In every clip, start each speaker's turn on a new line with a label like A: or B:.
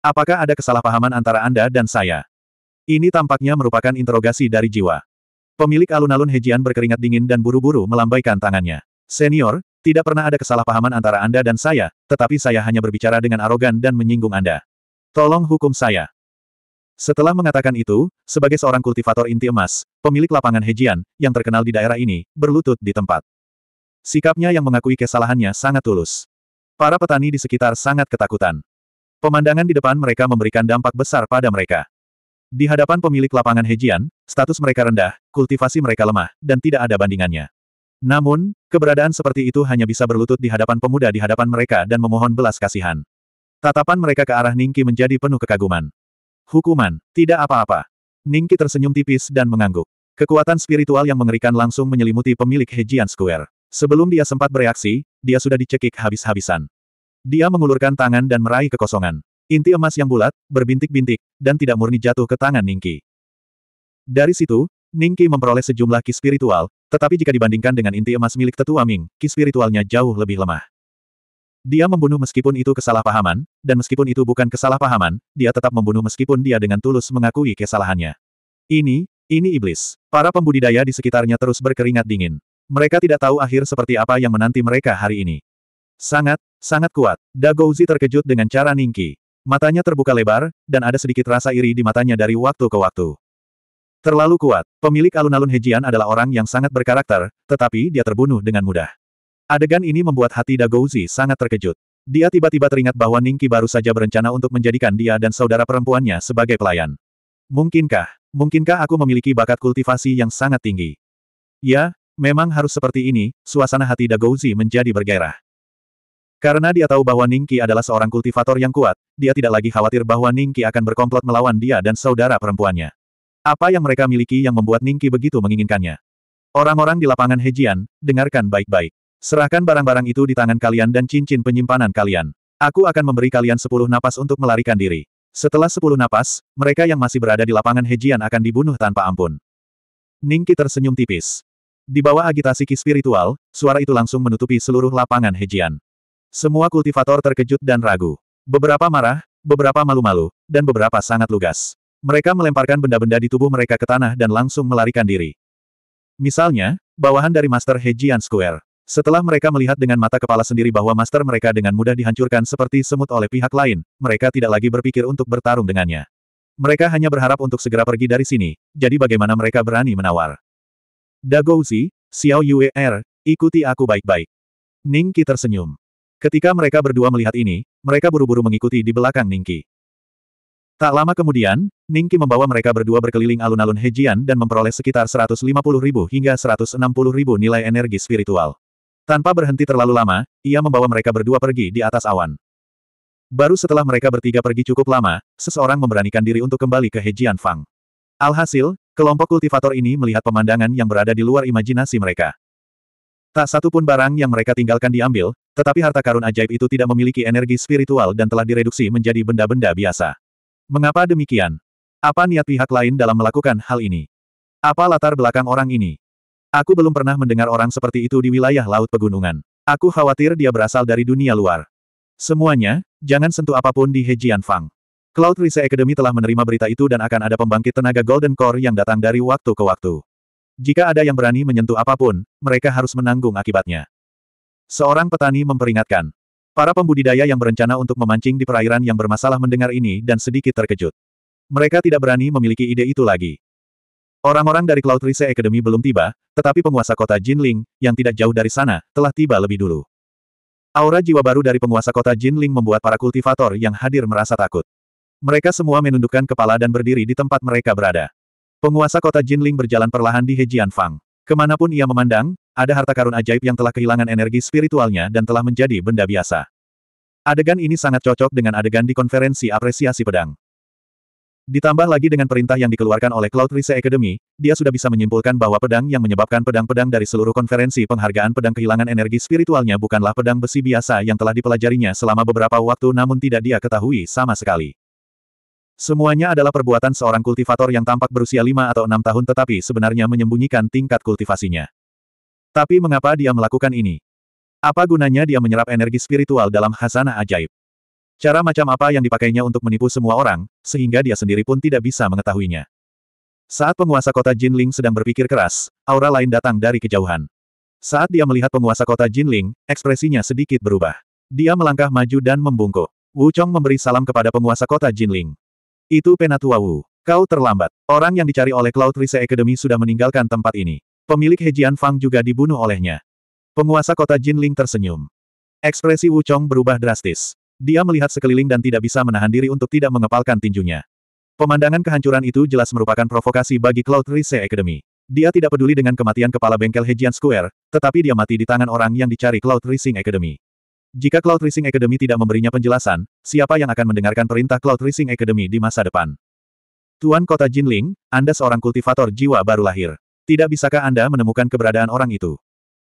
A: Apakah ada kesalahpahaman antara Anda dan saya? Ini tampaknya merupakan interogasi dari jiwa. Pemilik alun-alun Hejian berkeringat dingin dan buru-buru melambaikan tangannya. Senior, tidak pernah ada kesalahpahaman antara Anda dan saya, tetapi saya hanya berbicara dengan arogan dan menyinggung Anda. Tolong hukum saya. Setelah mengatakan itu, sebagai seorang kultivator inti emas, pemilik lapangan Hejian, yang terkenal di daerah ini, berlutut di tempat. Sikapnya yang mengakui kesalahannya sangat tulus. Para petani di sekitar sangat ketakutan. Pemandangan di depan mereka memberikan dampak besar pada mereka. Di hadapan pemilik lapangan Hejian, status mereka rendah, kultivasi mereka lemah, dan tidak ada bandingannya. Namun, keberadaan seperti itu hanya bisa berlutut di hadapan pemuda di hadapan mereka dan memohon belas kasihan. Tatapan mereka ke arah Ningki menjadi penuh kekaguman. Hukuman, tidak apa-apa. Ningki tersenyum tipis dan mengangguk. Kekuatan spiritual yang mengerikan langsung menyelimuti pemilik Hejian Square. Sebelum dia sempat bereaksi, dia sudah dicekik habis-habisan. Dia mengulurkan tangan dan meraih kekosongan. Inti emas yang bulat, berbintik-bintik, dan tidak murni jatuh ke tangan Ningki. Dari situ, Ningki memperoleh sejumlah ki spiritual, tetapi jika dibandingkan dengan inti emas milik tetua Ming, ki spiritualnya jauh lebih lemah. Dia membunuh meskipun itu kesalahpahaman, dan meskipun itu bukan kesalahpahaman, dia tetap membunuh meskipun dia dengan tulus mengakui kesalahannya. Ini, ini iblis. Para pembudidaya di sekitarnya terus berkeringat dingin. Mereka tidak tahu akhir seperti apa yang menanti mereka hari ini. Sangat, sangat kuat. Dagouzi terkejut dengan cara Ningki. Matanya terbuka lebar, dan ada sedikit rasa iri di matanya dari waktu ke waktu. Terlalu kuat, pemilik alun-alun Hejian adalah orang yang sangat berkarakter, tetapi dia terbunuh dengan mudah. Adegan ini membuat hati Dagouzi sangat terkejut. Dia tiba-tiba teringat bahwa Ningki baru saja berencana untuk menjadikan dia dan saudara perempuannya sebagai pelayan. Mungkinkah, mungkinkah aku memiliki bakat kultivasi yang sangat tinggi? Ya, memang harus seperti ini, suasana hati Dagouzi menjadi bergairah. Karena dia tahu bahwa Ningki adalah seorang kultivator yang kuat, dia tidak lagi khawatir bahwa Ningki akan berkomplot melawan dia dan saudara perempuannya. Apa yang mereka miliki yang membuat Ningki begitu menginginkannya? Orang-orang di lapangan Hejian, dengarkan baik-baik. Serahkan barang-barang itu di tangan kalian dan cincin penyimpanan kalian. Aku akan memberi kalian sepuluh napas untuk melarikan diri. Setelah sepuluh napas, mereka yang masih berada di lapangan Hejian akan dibunuh tanpa ampun. Ningki tersenyum tipis. Di bawah agitasi ki spiritual, suara itu langsung menutupi seluruh lapangan Hejian. Semua kultivator terkejut dan ragu. Beberapa marah, beberapa malu-malu, dan beberapa sangat lugas. Mereka melemparkan benda-benda di tubuh mereka ke tanah dan langsung melarikan diri. Misalnya, bawahan dari Master Hejian Square. Setelah mereka melihat dengan mata kepala sendiri bahwa master mereka dengan mudah dihancurkan seperti semut oleh pihak lain, mereka tidak lagi berpikir untuk bertarung dengannya. Mereka hanya berharap untuk segera pergi dari sini, jadi bagaimana mereka berani menawar. Dagouzi, Xiao Yue Er, ikuti aku baik-baik. Qi tersenyum. Ketika mereka berdua melihat ini, mereka buru-buru mengikuti di belakang Ningki. Tak lama kemudian, Ningki membawa mereka berdua berkeliling alun-alun Hejian dan memperoleh sekitar 150 ribu hingga 160 ribu nilai energi spiritual. Tanpa berhenti terlalu lama, ia membawa mereka berdua pergi di atas awan. Baru setelah mereka bertiga pergi cukup lama, seseorang memberanikan diri untuk kembali ke Hejian Fang. Alhasil, kelompok kultivator ini melihat pemandangan yang berada di luar imajinasi mereka. Tak satu pun barang yang mereka tinggalkan diambil, tetapi harta karun ajaib itu tidak memiliki energi spiritual dan telah direduksi menjadi benda-benda biasa. Mengapa demikian? Apa niat pihak lain dalam melakukan hal ini? Apa latar belakang orang ini? Aku belum pernah mendengar orang seperti itu di wilayah Laut Pegunungan. Aku khawatir dia berasal dari dunia luar. Semuanya, jangan sentuh apapun di Hejian Fang. Cloud Rise Academy telah menerima berita itu dan akan ada pembangkit tenaga Golden Core yang datang dari waktu ke waktu. Jika ada yang berani menyentuh apapun, mereka harus menanggung akibatnya. Seorang petani memperingatkan. Para pembudidaya yang berencana untuk memancing di perairan yang bermasalah mendengar ini dan sedikit terkejut. Mereka tidak berani memiliki ide itu lagi. Orang-orang dari Cloud Rise Academy belum tiba, tetapi penguasa kota Jinling, yang tidak jauh dari sana, telah tiba lebih dulu. Aura jiwa baru dari penguasa kota Jinling membuat para kultivator yang hadir merasa takut. Mereka semua menundukkan kepala dan berdiri di tempat mereka berada. Penguasa kota Jinling berjalan perlahan di Hejian Fang. Kemanapun ia memandang, ada harta karun ajaib yang telah kehilangan energi spiritualnya dan telah menjadi benda biasa. Adegan ini sangat cocok dengan adegan di konferensi apresiasi pedang. Ditambah lagi dengan perintah yang dikeluarkan oleh Cloud Rise Academy, dia sudah bisa menyimpulkan bahwa pedang yang menyebabkan pedang-pedang dari seluruh konferensi penghargaan pedang kehilangan energi spiritualnya bukanlah pedang besi biasa yang telah dipelajarinya selama beberapa waktu namun tidak dia ketahui sama sekali. Semuanya adalah perbuatan seorang kultivator yang tampak berusia lima atau enam tahun tetapi sebenarnya menyembunyikan tingkat kultivasinya. Tapi mengapa dia melakukan ini? Apa gunanya dia menyerap energi spiritual dalam khazanah ajaib? Cara macam apa yang dipakainya untuk menipu semua orang, sehingga dia sendiri pun tidak bisa mengetahuinya. Saat penguasa kota Jinling sedang berpikir keras, aura lain datang dari kejauhan. Saat dia melihat penguasa kota Jinling, ekspresinya sedikit berubah. Dia melangkah maju dan membungkuk. Wu Chong memberi salam kepada penguasa kota Jinling. Itu Penatuawu. Kau terlambat. Orang yang dicari oleh Cloud Rise Academy sudah meninggalkan tempat ini. Pemilik Hejian Fang juga dibunuh olehnya. Penguasa kota Jinling tersenyum. Ekspresi Wu Chong berubah drastis. Dia melihat sekeliling dan tidak bisa menahan diri untuk tidak mengepalkan tinjunya. Pemandangan kehancuran itu jelas merupakan provokasi bagi Cloud Rise Academy. Dia tidak peduli dengan kematian kepala bengkel Hejian Square, tetapi dia mati di tangan orang yang dicari Cloud Rising Academy. Jika Cloud Racing Academy tidak memberinya penjelasan, siapa yang akan mendengarkan perintah Cloud Racing Academy di masa depan? Tuan Kota Jinling, Anda seorang kultivator jiwa baru lahir. Tidak bisakah Anda menemukan keberadaan orang itu?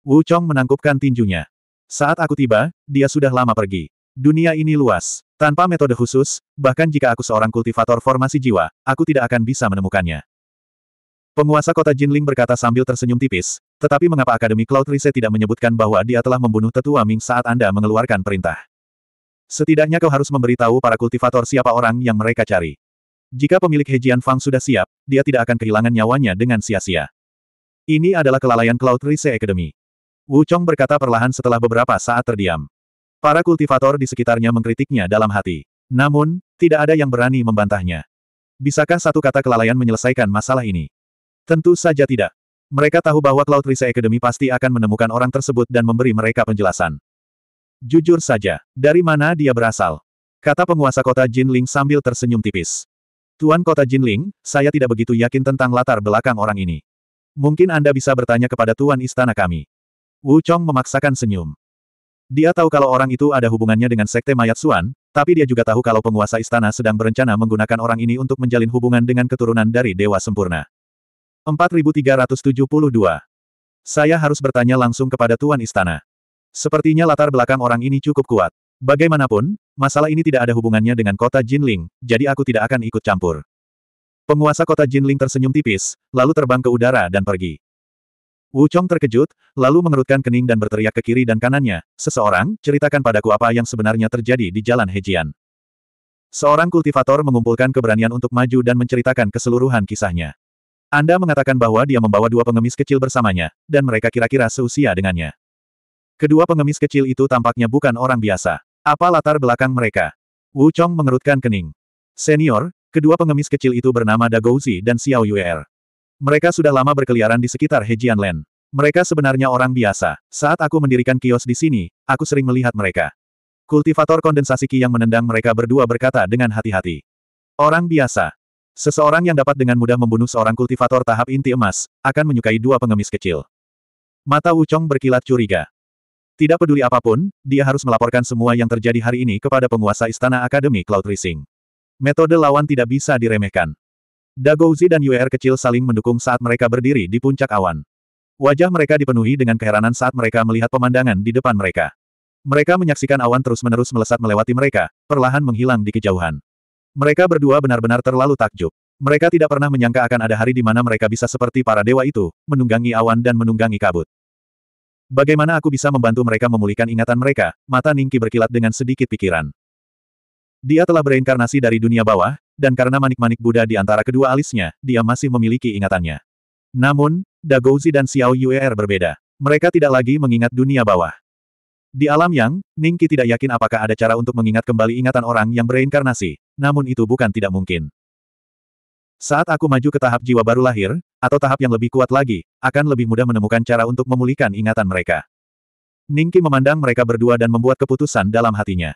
A: Wu Chong menangkupkan tinjunya. Saat aku tiba, dia sudah lama pergi. Dunia ini luas. Tanpa metode khusus, bahkan jika aku seorang kultivator formasi jiwa, aku tidak akan bisa menemukannya. Penguasa kota Jinling berkata sambil tersenyum tipis, tetapi mengapa Akademi Cloud Rise tidak menyebutkan bahwa dia telah membunuh tetua Ming saat Anda mengeluarkan perintah? Setidaknya kau harus memberitahu para kultivator siapa orang yang mereka cari. Jika pemilik Hejian Fang sudah siap, dia tidak akan kehilangan nyawanya dengan sia-sia. Ini adalah kelalaian Cloud Rise Academy. Wu Chong berkata perlahan setelah beberapa saat terdiam. Para kultivator di sekitarnya mengkritiknya dalam hati. Namun, tidak ada yang berani membantahnya. Bisakah satu kata kelalaian menyelesaikan masalah ini? Tentu saja tidak. Mereka tahu bahwa Cloud Rise Academy pasti akan menemukan orang tersebut dan memberi mereka penjelasan. Jujur saja, dari mana dia berasal? Kata penguasa kota Jinling sambil tersenyum tipis. Tuan kota Jinling, saya tidak begitu yakin tentang latar belakang orang ini. Mungkin Anda bisa bertanya kepada tuan istana kami. Wu Chong memaksakan senyum. Dia tahu kalau orang itu ada hubungannya dengan sekte mayat Suan, tapi dia juga tahu kalau penguasa istana sedang berencana menggunakan orang ini untuk menjalin hubungan dengan keturunan dari Dewa Sempurna. 4372. Saya harus bertanya langsung kepada Tuan Istana. Sepertinya latar belakang orang ini cukup kuat. Bagaimanapun, masalah ini tidak ada hubungannya dengan kota Jinling, jadi aku tidak akan ikut campur. Penguasa kota Jinling tersenyum tipis, lalu terbang ke udara dan pergi. Wu Chong terkejut, lalu mengerutkan kening dan berteriak ke kiri dan kanannya, seseorang, ceritakan padaku apa yang sebenarnya terjadi di jalan Hejian. Seorang kultivator mengumpulkan keberanian untuk maju dan menceritakan keseluruhan kisahnya. Anda mengatakan bahwa dia membawa dua pengemis kecil bersamanya, dan mereka kira-kira seusia dengannya. Kedua pengemis kecil itu tampaknya bukan orang biasa. Apa latar belakang mereka? Wu Chong mengerutkan kening. Senior, kedua pengemis kecil itu bernama Da Dagouzi dan Xiao Yuer. Mereka sudah lama berkeliaran di sekitar Hejian Land. Mereka sebenarnya orang biasa. Saat aku mendirikan kios di sini, aku sering melihat mereka. Kultivator kondensasi Qi yang menendang mereka berdua berkata dengan hati-hati. Orang biasa. Seseorang yang dapat dengan mudah membunuh seorang kultivator tahap inti emas, akan menyukai dua pengemis kecil. Mata Wuchong berkilat curiga. Tidak peduli apapun, dia harus melaporkan semua yang terjadi hari ini kepada penguasa Istana Akademi Cloud Rising. Metode lawan tidak bisa diremehkan. Dagouzi dan UR kecil saling mendukung saat mereka berdiri di puncak awan. Wajah mereka dipenuhi dengan keheranan saat mereka melihat pemandangan di depan mereka. Mereka menyaksikan awan terus-menerus melesat melewati mereka, perlahan menghilang di kejauhan. Mereka berdua benar-benar terlalu takjub. Mereka tidak pernah menyangka akan ada hari di mana mereka bisa seperti para dewa itu, menunggangi awan dan menunggangi kabut. Bagaimana aku bisa membantu mereka memulihkan ingatan mereka? Mata Ningki berkilat dengan sedikit pikiran. Dia telah bereinkarnasi dari dunia bawah, dan karena manik-manik Buddha di antara kedua alisnya, dia masih memiliki ingatannya. Namun, Dagouzi dan Xiao Yuer berbeda. Mereka tidak lagi mengingat dunia bawah. Di alam yang, Ningki tidak yakin apakah ada cara untuk mengingat kembali ingatan orang yang bereinkarnasi, namun itu bukan tidak mungkin. Saat aku maju ke tahap jiwa baru lahir, atau tahap yang lebih kuat lagi, akan lebih mudah menemukan cara untuk memulihkan ingatan mereka. Ningki memandang mereka berdua dan membuat keputusan dalam hatinya.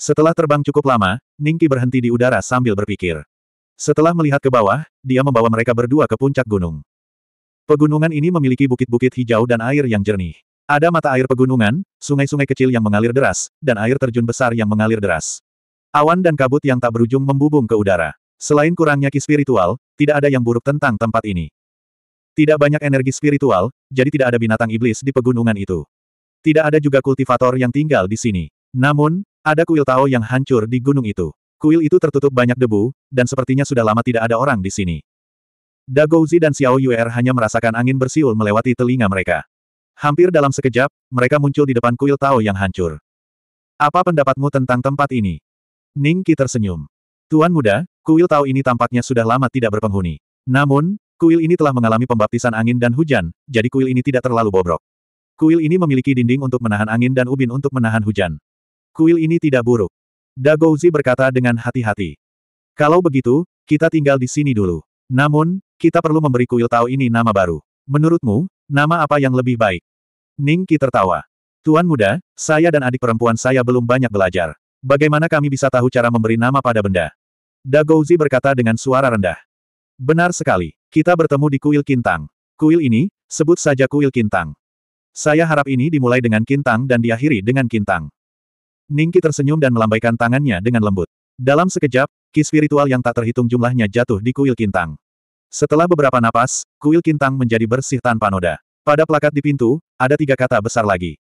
A: Setelah terbang cukup lama, Ningki berhenti di udara sambil berpikir. Setelah melihat ke bawah, dia membawa mereka berdua ke puncak gunung. Pegunungan ini memiliki bukit-bukit hijau dan air yang jernih. Ada mata air pegunungan, sungai-sungai kecil yang mengalir deras, dan air terjun besar yang mengalir deras. Awan dan kabut yang tak berujung membubung ke udara. Selain kurangnya ki spiritual, tidak ada yang buruk tentang tempat ini. Tidak banyak energi spiritual, jadi tidak ada binatang iblis di pegunungan itu. Tidak ada juga kultivator yang tinggal di sini. Namun, ada kuil Tao yang hancur di gunung itu. Kuil itu tertutup banyak debu, dan sepertinya sudah lama tidak ada orang di sini. Dagouzi dan Xiao Yuer hanya merasakan angin bersiul melewati telinga mereka. Hampir dalam sekejap, mereka muncul di depan kuil Tao yang hancur. Apa pendapatmu tentang tempat ini? Ning Qi tersenyum. Tuan muda, kuil Tao ini tampaknya sudah lama tidak berpenghuni. Namun, kuil ini telah mengalami pembaptisan angin dan hujan, jadi kuil ini tidak terlalu bobrok. Kuil ini memiliki dinding untuk menahan angin dan ubin untuk menahan hujan. Kuil ini tidak buruk. Dagozi berkata dengan hati-hati. Kalau begitu, kita tinggal di sini dulu. Namun, kita perlu memberi kuil Tao ini nama baru. Menurutmu, nama apa yang lebih baik? Ningki tertawa. Tuan muda, saya dan adik perempuan saya belum banyak belajar. Bagaimana kami bisa tahu cara memberi nama pada benda? Dagouzi berkata dengan suara rendah. Benar sekali, kita bertemu di kuil Kintang. Kuil ini, sebut saja kuil Kintang. Saya harap ini dimulai dengan Kintang dan diakhiri dengan Kintang. Ningki tersenyum dan melambaikan tangannya dengan lembut. Dalam sekejap, ki spiritual yang tak terhitung jumlahnya jatuh di kuil Kintang. Setelah beberapa napas, kuil Kintang menjadi bersih tanpa noda. Pada plakat di pintu, ada tiga kata besar lagi.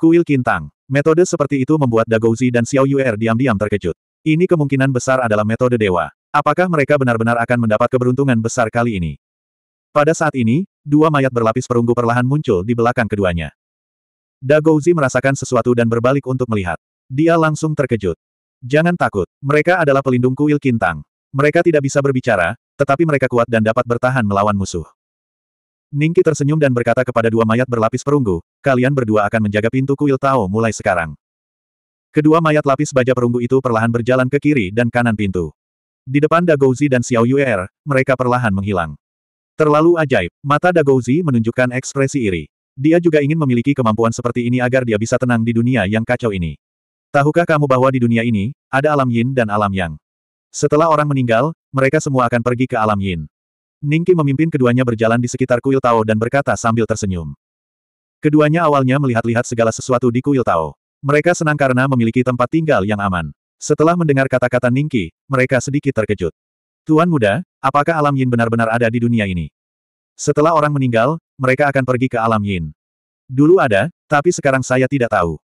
A: Kuil Kintang. Metode seperti itu membuat Dagouzi dan Xiao Yuer diam-diam terkejut. Ini kemungkinan besar adalah metode dewa. Apakah mereka benar-benar akan mendapat keberuntungan besar kali ini? Pada saat ini, dua mayat berlapis perunggu perlahan muncul di belakang keduanya. Dagouzi merasakan sesuatu dan berbalik untuk melihat. Dia langsung terkejut. Jangan takut, mereka adalah pelindung kuil Kintang. Mereka tidak bisa berbicara, tetapi mereka kuat dan dapat bertahan melawan musuh. Ningki tersenyum dan berkata kepada dua mayat berlapis perunggu, kalian berdua akan menjaga pintu kuil Tao mulai sekarang. Kedua mayat lapis baja perunggu itu perlahan berjalan ke kiri dan kanan pintu. Di depan Dagouzi dan Xiao Yuer, mereka perlahan menghilang. Terlalu ajaib, mata Dagouzi menunjukkan ekspresi iri. Dia juga ingin memiliki kemampuan seperti ini agar dia bisa tenang di dunia yang kacau ini. Tahukah kamu bahwa di dunia ini, ada alam yin dan alam yang. Setelah orang meninggal, mereka semua akan pergi ke alam yin. Ningki memimpin keduanya berjalan di sekitar kuil Tao dan berkata sambil tersenyum. Keduanya awalnya melihat-lihat segala sesuatu di kuil Tao. Mereka senang karena memiliki tempat tinggal yang aman. Setelah mendengar kata-kata Ningki, mereka sedikit terkejut. Tuan muda, apakah alam Yin benar-benar ada di dunia ini? Setelah orang meninggal, mereka akan pergi ke alam Yin. Dulu ada, tapi sekarang saya tidak tahu.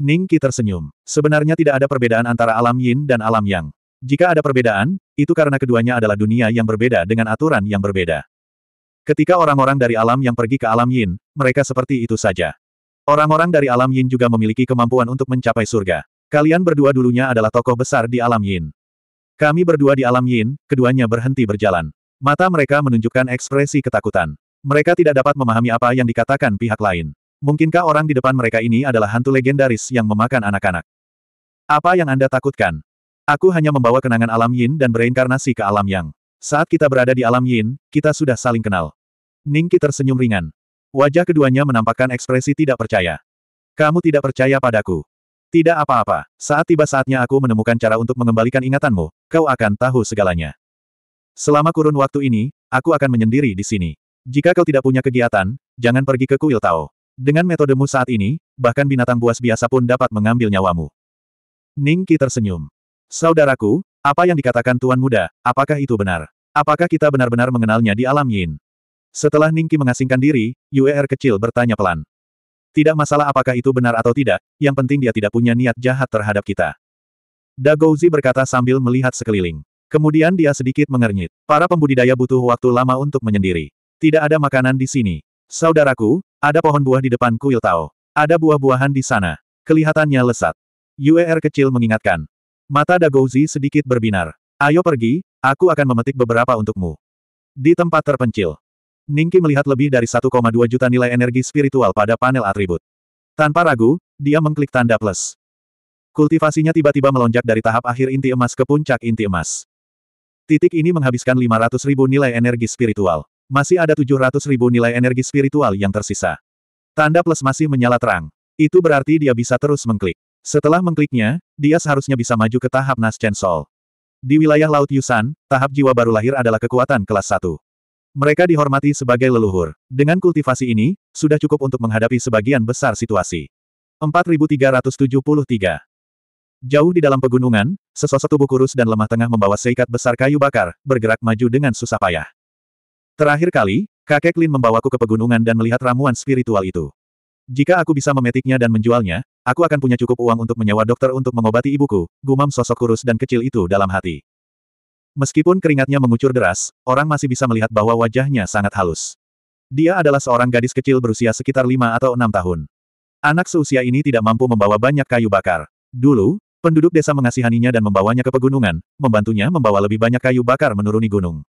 A: Ningki tersenyum. Sebenarnya tidak ada perbedaan antara alam Yin dan alam Yang. Jika ada perbedaan, itu karena keduanya adalah dunia yang berbeda dengan aturan yang berbeda. Ketika orang-orang dari alam yang pergi ke alam yin, mereka seperti itu saja. Orang-orang dari alam yin juga memiliki kemampuan untuk mencapai surga. Kalian berdua dulunya adalah tokoh besar di alam yin. Kami berdua di alam yin, keduanya berhenti berjalan. Mata mereka menunjukkan ekspresi ketakutan. Mereka tidak dapat memahami apa yang dikatakan pihak lain. Mungkinkah orang di depan mereka ini adalah hantu legendaris yang memakan anak-anak? Apa yang Anda takutkan? Aku hanya membawa kenangan alam yin dan bereinkarnasi ke alam yang. Saat kita berada di alam yin, kita sudah saling kenal. Ningki tersenyum ringan. Wajah keduanya menampakkan ekspresi tidak percaya. Kamu tidak percaya padaku. Tidak apa-apa, saat tiba saatnya aku menemukan cara untuk mengembalikan ingatanmu, kau akan tahu segalanya. Selama kurun waktu ini, aku akan menyendiri di sini. Jika kau tidak punya kegiatan, jangan pergi ke kuil Tao. Dengan metodemu saat ini, bahkan binatang buas biasa pun dapat mengambil nyawamu. Ningki tersenyum. Saudaraku, apa yang dikatakan Tuan Muda, apakah itu benar? Apakah kita benar-benar mengenalnya di alam Yin? Setelah Ningki mengasingkan diri, UER kecil bertanya pelan. Tidak masalah apakah itu benar atau tidak, yang penting dia tidak punya niat jahat terhadap kita. Dagouzi berkata sambil melihat sekeliling. Kemudian dia sedikit mengernyit. Para pembudidaya butuh waktu lama untuk menyendiri. Tidak ada makanan di sini. Saudaraku, ada pohon buah di depan kuil Tao. Ada buah-buahan di sana. Kelihatannya lesat. UER kecil mengingatkan. Mata Dagouzi sedikit berbinar. Ayo pergi, aku akan memetik beberapa untukmu. Di tempat terpencil. Ningki melihat lebih dari 1,2 juta nilai energi spiritual pada panel atribut. Tanpa ragu, dia mengklik tanda plus. Kultivasinya tiba-tiba melonjak dari tahap akhir inti emas ke puncak inti emas. Titik ini menghabiskan 500 ribu nilai energi spiritual. Masih ada 700 ribu nilai energi spiritual yang tersisa. Tanda plus masih menyala terang. Itu berarti dia bisa terus mengklik. Setelah mengkliknya, dia seharusnya bisa maju ke tahap Nascent Sol. Di wilayah Laut Yusan, tahap jiwa baru lahir adalah kekuatan kelas 1. Mereka dihormati sebagai leluhur. Dengan kultivasi ini, sudah cukup untuk menghadapi sebagian besar situasi. 4373 Jauh di dalam pegunungan, sesosok tubuh kurus dan lemah tengah membawa seikat besar kayu bakar, bergerak maju dengan susah payah. Terakhir kali, kakek Lin membawaku ke pegunungan dan melihat ramuan spiritual itu. Jika aku bisa memetiknya dan menjualnya, aku akan punya cukup uang untuk menyewa dokter untuk mengobati ibuku, gumam sosok kurus dan kecil itu dalam hati. Meskipun keringatnya mengucur deras, orang masih bisa melihat bahwa wajahnya sangat halus. Dia adalah seorang gadis kecil berusia sekitar lima atau enam tahun. Anak seusia ini tidak mampu membawa banyak kayu bakar. Dulu, penduduk desa mengasihaninya dan membawanya ke pegunungan, membantunya membawa lebih banyak kayu bakar menuruni gunung.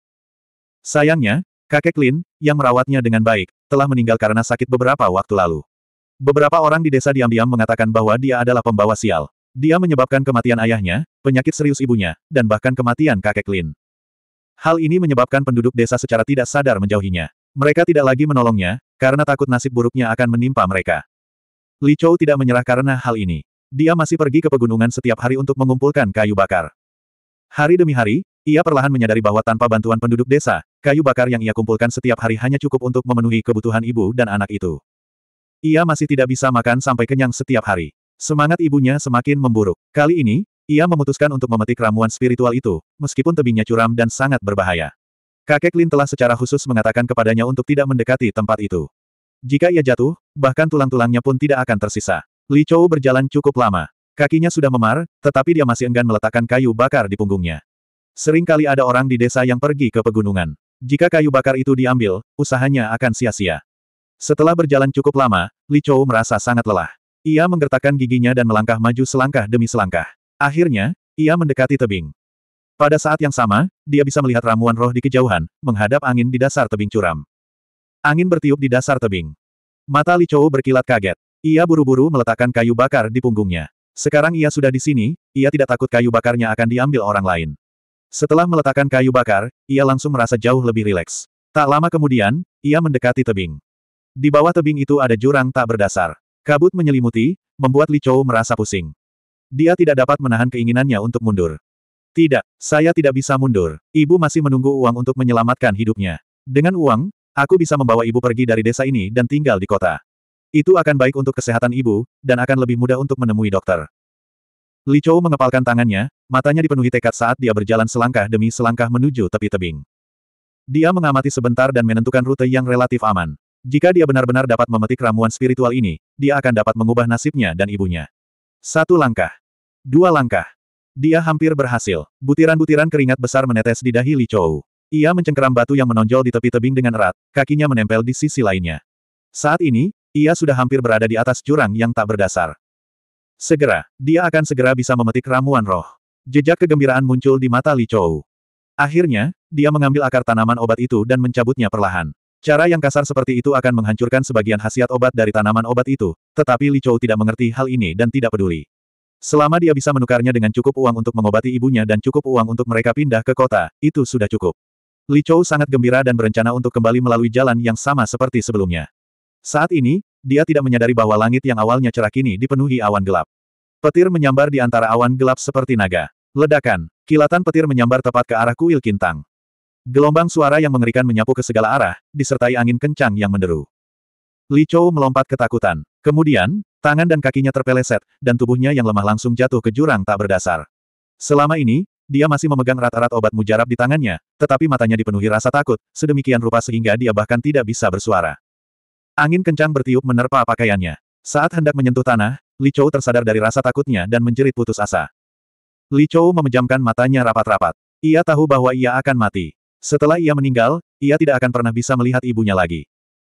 A: Sayangnya, kakek Lin, yang merawatnya dengan baik, telah meninggal karena sakit beberapa waktu lalu. Beberapa orang di desa diam-diam mengatakan bahwa dia adalah pembawa sial. Dia menyebabkan kematian ayahnya, penyakit serius ibunya, dan bahkan kematian kakek Lin. Hal ini menyebabkan penduduk desa secara tidak sadar menjauhinya. Mereka tidak lagi menolongnya, karena takut nasib buruknya akan menimpa mereka. Li Chou tidak menyerah karena hal ini. Dia masih pergi ke pegunungan setiap hari untuk mengumpulkan kayu bakar. Hari demi hari, ia perlahan menyadari bahwa tanpa bantuan penduduk desa, kayu bakar yang ia kumpulkan setiap hari hanya cukup untuk memenuhi kebutuhan ibu dan anak itu. Ia masih tidak bisa makan sampai kenyang setiap hari. Semangat ibunya semakin memburuk. Kali ini, ia memutuskan untuk memetik ramuan spiritual itu, meskipun tebingnya curam dan sangat berbahaya. Kakek Lin telah secara khusus mengatakan kepadanya untuk tidak mendekati tempat itu. Jika ia jatuh, bahkan tulang-tulangnya pun tidak akan tersisa. Li Chou berjalan cukup lama. Kakinya sudah memar, tetapi dia masih enggan meletakkan kayu bakar di punggungnya. Seringkali ada orang di desa yang pergi ke pegunungan. Jika kayu bakar itu diambil, usahanya akan sia-sia. Setelah berjalan cukup lama, Li Chou merasa sangat lelah. Ia menggertakkan giginya dan melangkah maju selangkah demi selangkah. Akhirnya, ia mendekati tebing. Pada saat yang sama, dia bisa melihat ramuan roh di kejauhan, menghadap angin di dasar tebing curam. Angin bertiup di dasar tebing. Mata Li Chou berkilat kaget. Ia buru-buru meletakkan kayu bakar di punggungnya. Sekarang ia sudah di sini, ia tidak takut kayu bakarnya akan diambil orang lain. Setelah meletakkan kayu bakar, ia langsung merasa jauh lebih rileks. Tak lama kemudian, ia mendekati tebing. Di bawah tebing itu ada jurang tak berdasar. Kabut menyelimuti, membuat Li Chou merasa pusing. Dia tidak dapat menahan keinginannya untuk mundur. Tidak, saya tidak bisa mundur. Ibu masih menunggu uang untuk menyelamatkan hidupnya. Dengan uang, aku bisa membawa ibu pergi dari desa ini dan tinggal di kota. Itu akan baik untuk kesehatan ibu, dan akan lebih mudah untuk menemui dokter. Li Chou mengepalkan tangannya, matanya dipenuhi tekad saat dia berjalan selangkah demi selangkah menuju tepi tebing. Dia mengamati sebentar dan menentukan rute yang relatif aman. Jika dia benar-benar dapat memetik ramuan spiritual ini, dia akan dapat mengubah nasibnya dan ibunya. Satu langkah. Dua langkah. Dia hampir berhasil. Butiran-butiran keringat besar menetes di dahi Li Chou. Ia mencengkeram batu yang menonjol di tepi tebing dengan erat, kakinya menempel di sisi lainnya. Saat ini, ia sudah hampir berada di atas jurang yang tak berdasar. Segera, dia akan segera bisa memetik ramuan roh. Jejak kegembiraan muncul di mata Li Chou. Akhirnya, dia mengambil akar tanaman obat itu dan mencabutnya perlahan. Cara yang kasar seperti itu akan menghancurkan sebagian khasiat obat dari tanaman obat itu, tetapi Li Chou tidak mengerti hal ini dan tidak peduli. Selama dia bisa menukarnya dengan cukup uang untuk mengobati ibunya dan cukup uang untuk mereka pindah ke kota, itu sudah cukup. Li Chou sangat gembira dan berencana untuk kembali melalui jalan yang sama seperti sebelumnya. Saat ini, dia tidak menyadari bahwa langit yang awalnya cerah kini dipenuhi awan gelap. Petir menyambar di antara awan gelap seperti naga. Ledakan, kilatan petir menyambar tepat ke arah kuil Kintang. Gelombang suara yang mengerikan menyapu ke segala arah, disertai angin kencang yang menderu. Li Chou melompat ketakutan. Kemudian, tangan dan kakinya terpeleset, dan tubuhnya yang lemah langsung jatuh ke jurang tak berdasar. Selama ini, dia masih memegang rat-rat obat mujarab di tangannya, tetapi matanya dipenuhi rasa takut, sedemikian rupa sehingga dia bahkan tidak bisa bersuara. Angin kencang bertiup menerpa pakaiannya. Saat hendak menyentuh tanah, Li Chou tersadar dari rasa takutnya dan menjerit putus asa. Li Chou memejamkan matanya rapat-rapat. Ia tahu bahwa ia akan mati. Setelah ia meninggal, ia tidak akan pernah bisa melihat ibunya lagi.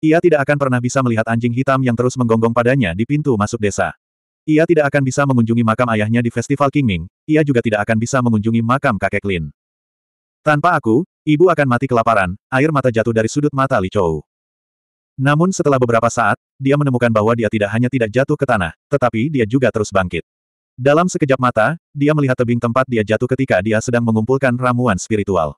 A: Ia tidak akan pernah bisa melihat anjing hitam yang terus menggonggong padanya di pintu masuk desa. Ia tidak akan bisa mengunjungi makam ayahnya di Festival Kingming. ia juga tidak akan bisa mengunjungi makam kakek Lin. Tanpa aku, ibu akan mati kelaparan, air mata jatuh dari sudut mata Li Chou. Namun setelah beberapa saat, dia menemukan bahwa dia tidak hanya tidak jatuh ke tanah, tetapi dia juga terus bangkit. Dalam sekejap mata, dia melihat tebing tempat dia jatuh ketika dia sedang mengumpulkan ramuan spiritual.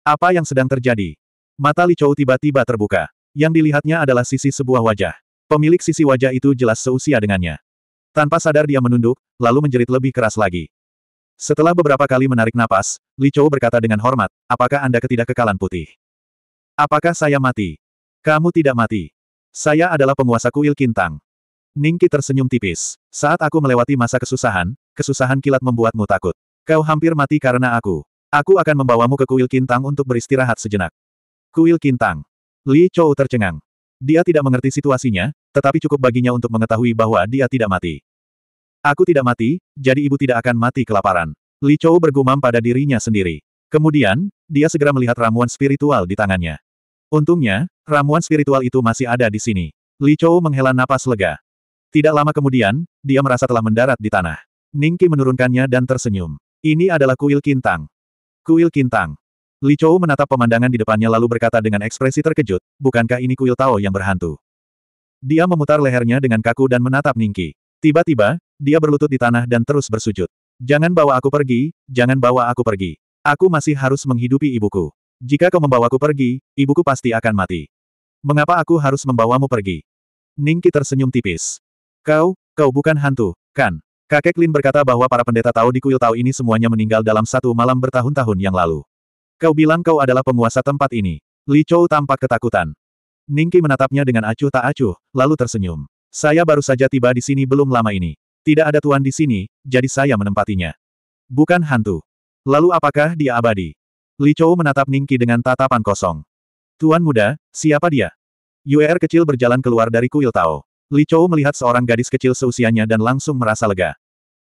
A: Apa yang sedang terjadi? Mata Li Chou tiba-tiba terbuka. Yang dilihatnya adalah sisi sebuah wajah. Pemilik sisi wajah itu jelas seusia dengannya. Tanpa sadar dia menunduk, lalu menjerit lebih keras lagi. Setelah beberapa kali menarik napas, Li Chou berkata dengan hormat, apakah Anda ketidakkekalan putih? Apakah saya mati? Kamu tidak mati. Saya adalah penguasa kuil Kintang. Ningki tersenyum tipis. Saat aku melewati masa kesusahan, kesusahan kilat membuatmu takut. Kau hampir mati karena aku. Aku akan membawamu ke kuil Kintang untuk beristirahat sejenak. Kuil Kintang. Li Chou tercengang. Dia tidak mengerti situasinya, tetapi cukup baginya untuk mengetahui bahwa dia tidak mati. Aku tidak mati, jadi ibu tidak akan mati kelaparan. Li Chou bergumam pada dirinya sendiri. Kemudian, dia segera melihat ramuan spiritual di tangannya. Untungnya, ramuan spiritual itu masih ada di sini. Li Chou menghela napas lega. Tidak lama kemudian, dia merasa telah mendarat di tanah. Ningki menurunkannya dan tersenyum. Ini adalah kuil Kintang. Kuil Kintang. Li Chou menatap pemandangan di depannya lalu berkata dengan ekspresi terkejut, bukankah ini kuil Tao yang berhantu? Dia memutar lehernya dengan kaku dan menatap Ningki. Tiba-tiba, dia berlutut di tanah dan terus bersujud. Jangan bawa aku pergi, jangan bawa aku pergi. Aku masih harus menghidupi ibuku. Jika kau membawaku pergi, ibuku pasti akan mati. Mengapa aku harus membawamu pergi? Ningki tersenyum tipis. Kau, kau bukan hantu, kan? Kakek Lin berkata bahwa para pendeta tahu di kuil Tao ini semuanya meninggal dalam satu malam bertahun-tahun yang lalu. Kau bilang kau adalah penguasa tempat ini. Li Chou tampak ketakutan. Ningki menatapnya dengan acuh tak acuh, lalu tersenyum. Saya baru saja tiba di sini belum lama ini. Tidak ada tuan di sini, jadi saya menempatinya. Bukan hantu. Lalu apakah dia abadi? Li Chou menatap Ningki dengan tatapan kosong. Tuan muda, siapa dia? Yuer kecil berjalan keluar dari kuil Tao. Li Chou melihat seorang gadis kecil seusianya dan langsung merasa lega.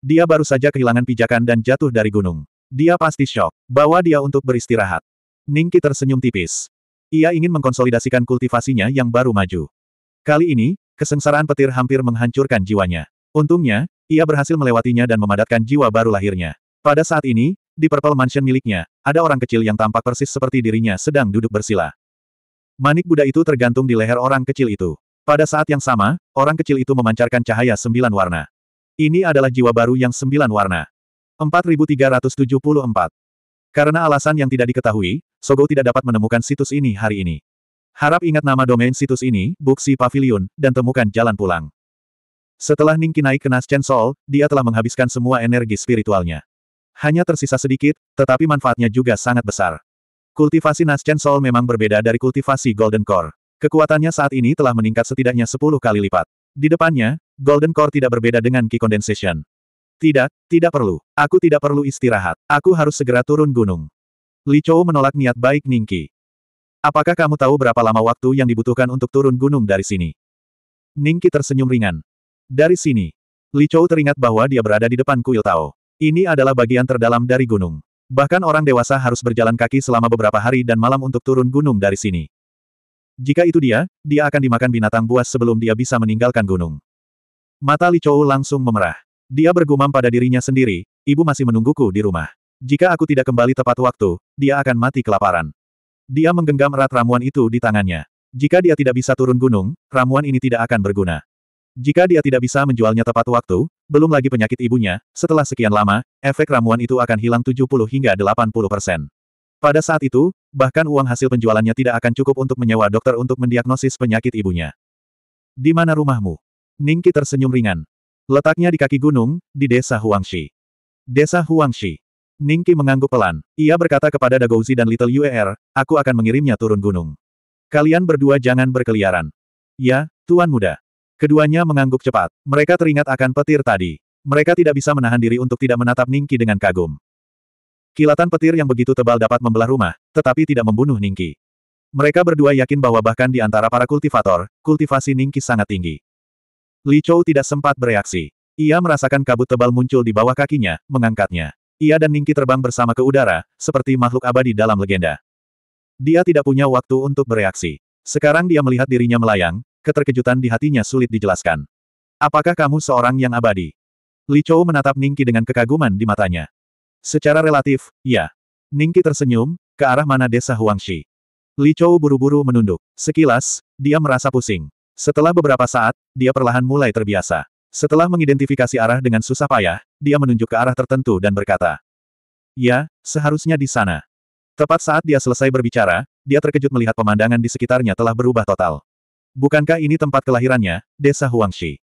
A: Dia baru saja kehilangan pijakan dan jatuh dari gunung. Dia pasti shock. Bawa dia untuk beristirahat. Ningki tersenyum tipis. Ia ingin mengkonsolidasikan kultivasinya yang baru maju. Kali ini, kesengsaraan petir hampir menghancurkan jiwanya. Untungnya, ia berhasil melewatinya dan memadatkan jiwa baru lahirnya. Pada saat ini, di Purple Mansion miliknya, ada orang kecil yang tampak persis seperti dirinya sedang duduk bersila. Manik Buddha itu tergantung di leher orang kecil itu. Pada saat yang sama, orang kecil itu memancarkan cahaya sembilan warna. Ini adalah jiwa baru yang sembilan warna. 4374. Karena alasan yang tidak diketahui, Sogo tidak dapat menemukan situs ini hari ini. Harap ingat nama domain situs ini, Buksi Pavilion, dan temukan jalan pulang. Setelah Ningki naik ke Naschen Sol, dia telah menghabiskan semua energi spiritualnya. Hanya tersisa sedikit, tetapi manfaatnya juga sangat besar. Kultivasi Naschen Sol memang berbeda dari kultivasi Golden Core. Kekuatannya saat ini telah meningkat setidaknya 10 kali lipat. Di depannya, Golden Core tidak berbeda dengan Qi Condensation. Tidak, tidak perlu. Aku tidak perlu istirahat. Aku harus segera turun gunung. Li Chou menolak niat baik Qi. Apakah kamu tahu berapa lama waktu yang dibutuhkan untuk turun gunung dari sini? Qi tersenyum ringan. Dari sini. Li Chou teringat bahwa dia berada di depan kuil Tao. Ini adalah bagian terdalam dari gunung. Bahkan orang dewasa harus berjalan kaki selama beberapa hari dan malam untuk turun gunung dari sini. Jika itu dia, dia akan dimakan binatang buas sebelum dia bisa meninggalkan gunung. Mata Li Chou langsung memerah. Dia bergumam pada dirinya sendiri, ibu masih menungguku di rumah. Jika aku tidak kembali tepat waktu, dia akan mati kelaparan. Dia menggenggam erat ramuan itu di tangannya. Jika dia tidak bisa turun gunung, ramuan ini tidak akan berguna. Jika dia tidak bisa menjualnya tepat waktu, belum lagi penyakit ibunya, setelah sekian lama, efek ramuan itu akan hilang 70 hingga 80 persen. Pada saat itu, bahkan uang hasil penjualannya tidak akan cukup untuk menyewa dokter untuk mendiagnosis penyakit ibunya. Di mana rumahmu? Ningki tersenyum ringan. Letaknya di kaki gunung, di desa Huangshi. Desa Huangshi. Ningki mengangguk pelan. Ia berkata kepada Dagouzi dan Little Yuer, aku akan mengirimnya turun gunung. Kalian berdua jangan berkeliaran. Ya, Tuan Muda. Keduanya mengangguk cepat. Mereka teringat akan petir tadi. Mereka tidak bisa menahan diri untuk tidak menatap Ningki dengan kagum. Kilatan petir yang begitu tebal dapat membelah rumah, tetapi tidak membunuh Ningki. Mereka berdua yakin bahwa bahkan di antara para kultivator, kultivasi Ningki sangat tinggi. Li Chou tidak sempat bereaksi. Ia merasakan kabut tebal muncul di bawah kakinya, mengangkatnya. Ia dan Ningki terbang bersama ke udara, seperti makhluk abadi dalam legenda. Dia tidak punya waktu untuk bereaksi. Sekarang dia melihat dirinya melayang, keterkejutan di hatinya sulit dijelaskan. Apakah kamu seorang yang abadi? Li Chou menatap Ningki dengan kekaguman di matanya. Secara relatif, ya. Ningki tersenyum, ke arah mana desa Huangshi. Li Chou buru-buru menunduk. Sekilas, dia merasa pusing. Setelah beberapa saat, dia perlahan mulai terbiasa. Setelah mengidentifikasi arah dengan susah payah, dia menunjuk ke arah tertentu dan berkata, Ya, seharusnya di sana. Tepat saat dia selesai berbicara, dia terkejut melihat pemandangan di sekitarnya telah berubah total. Bukankah ini tempat kelahirannya, desa Huangxi?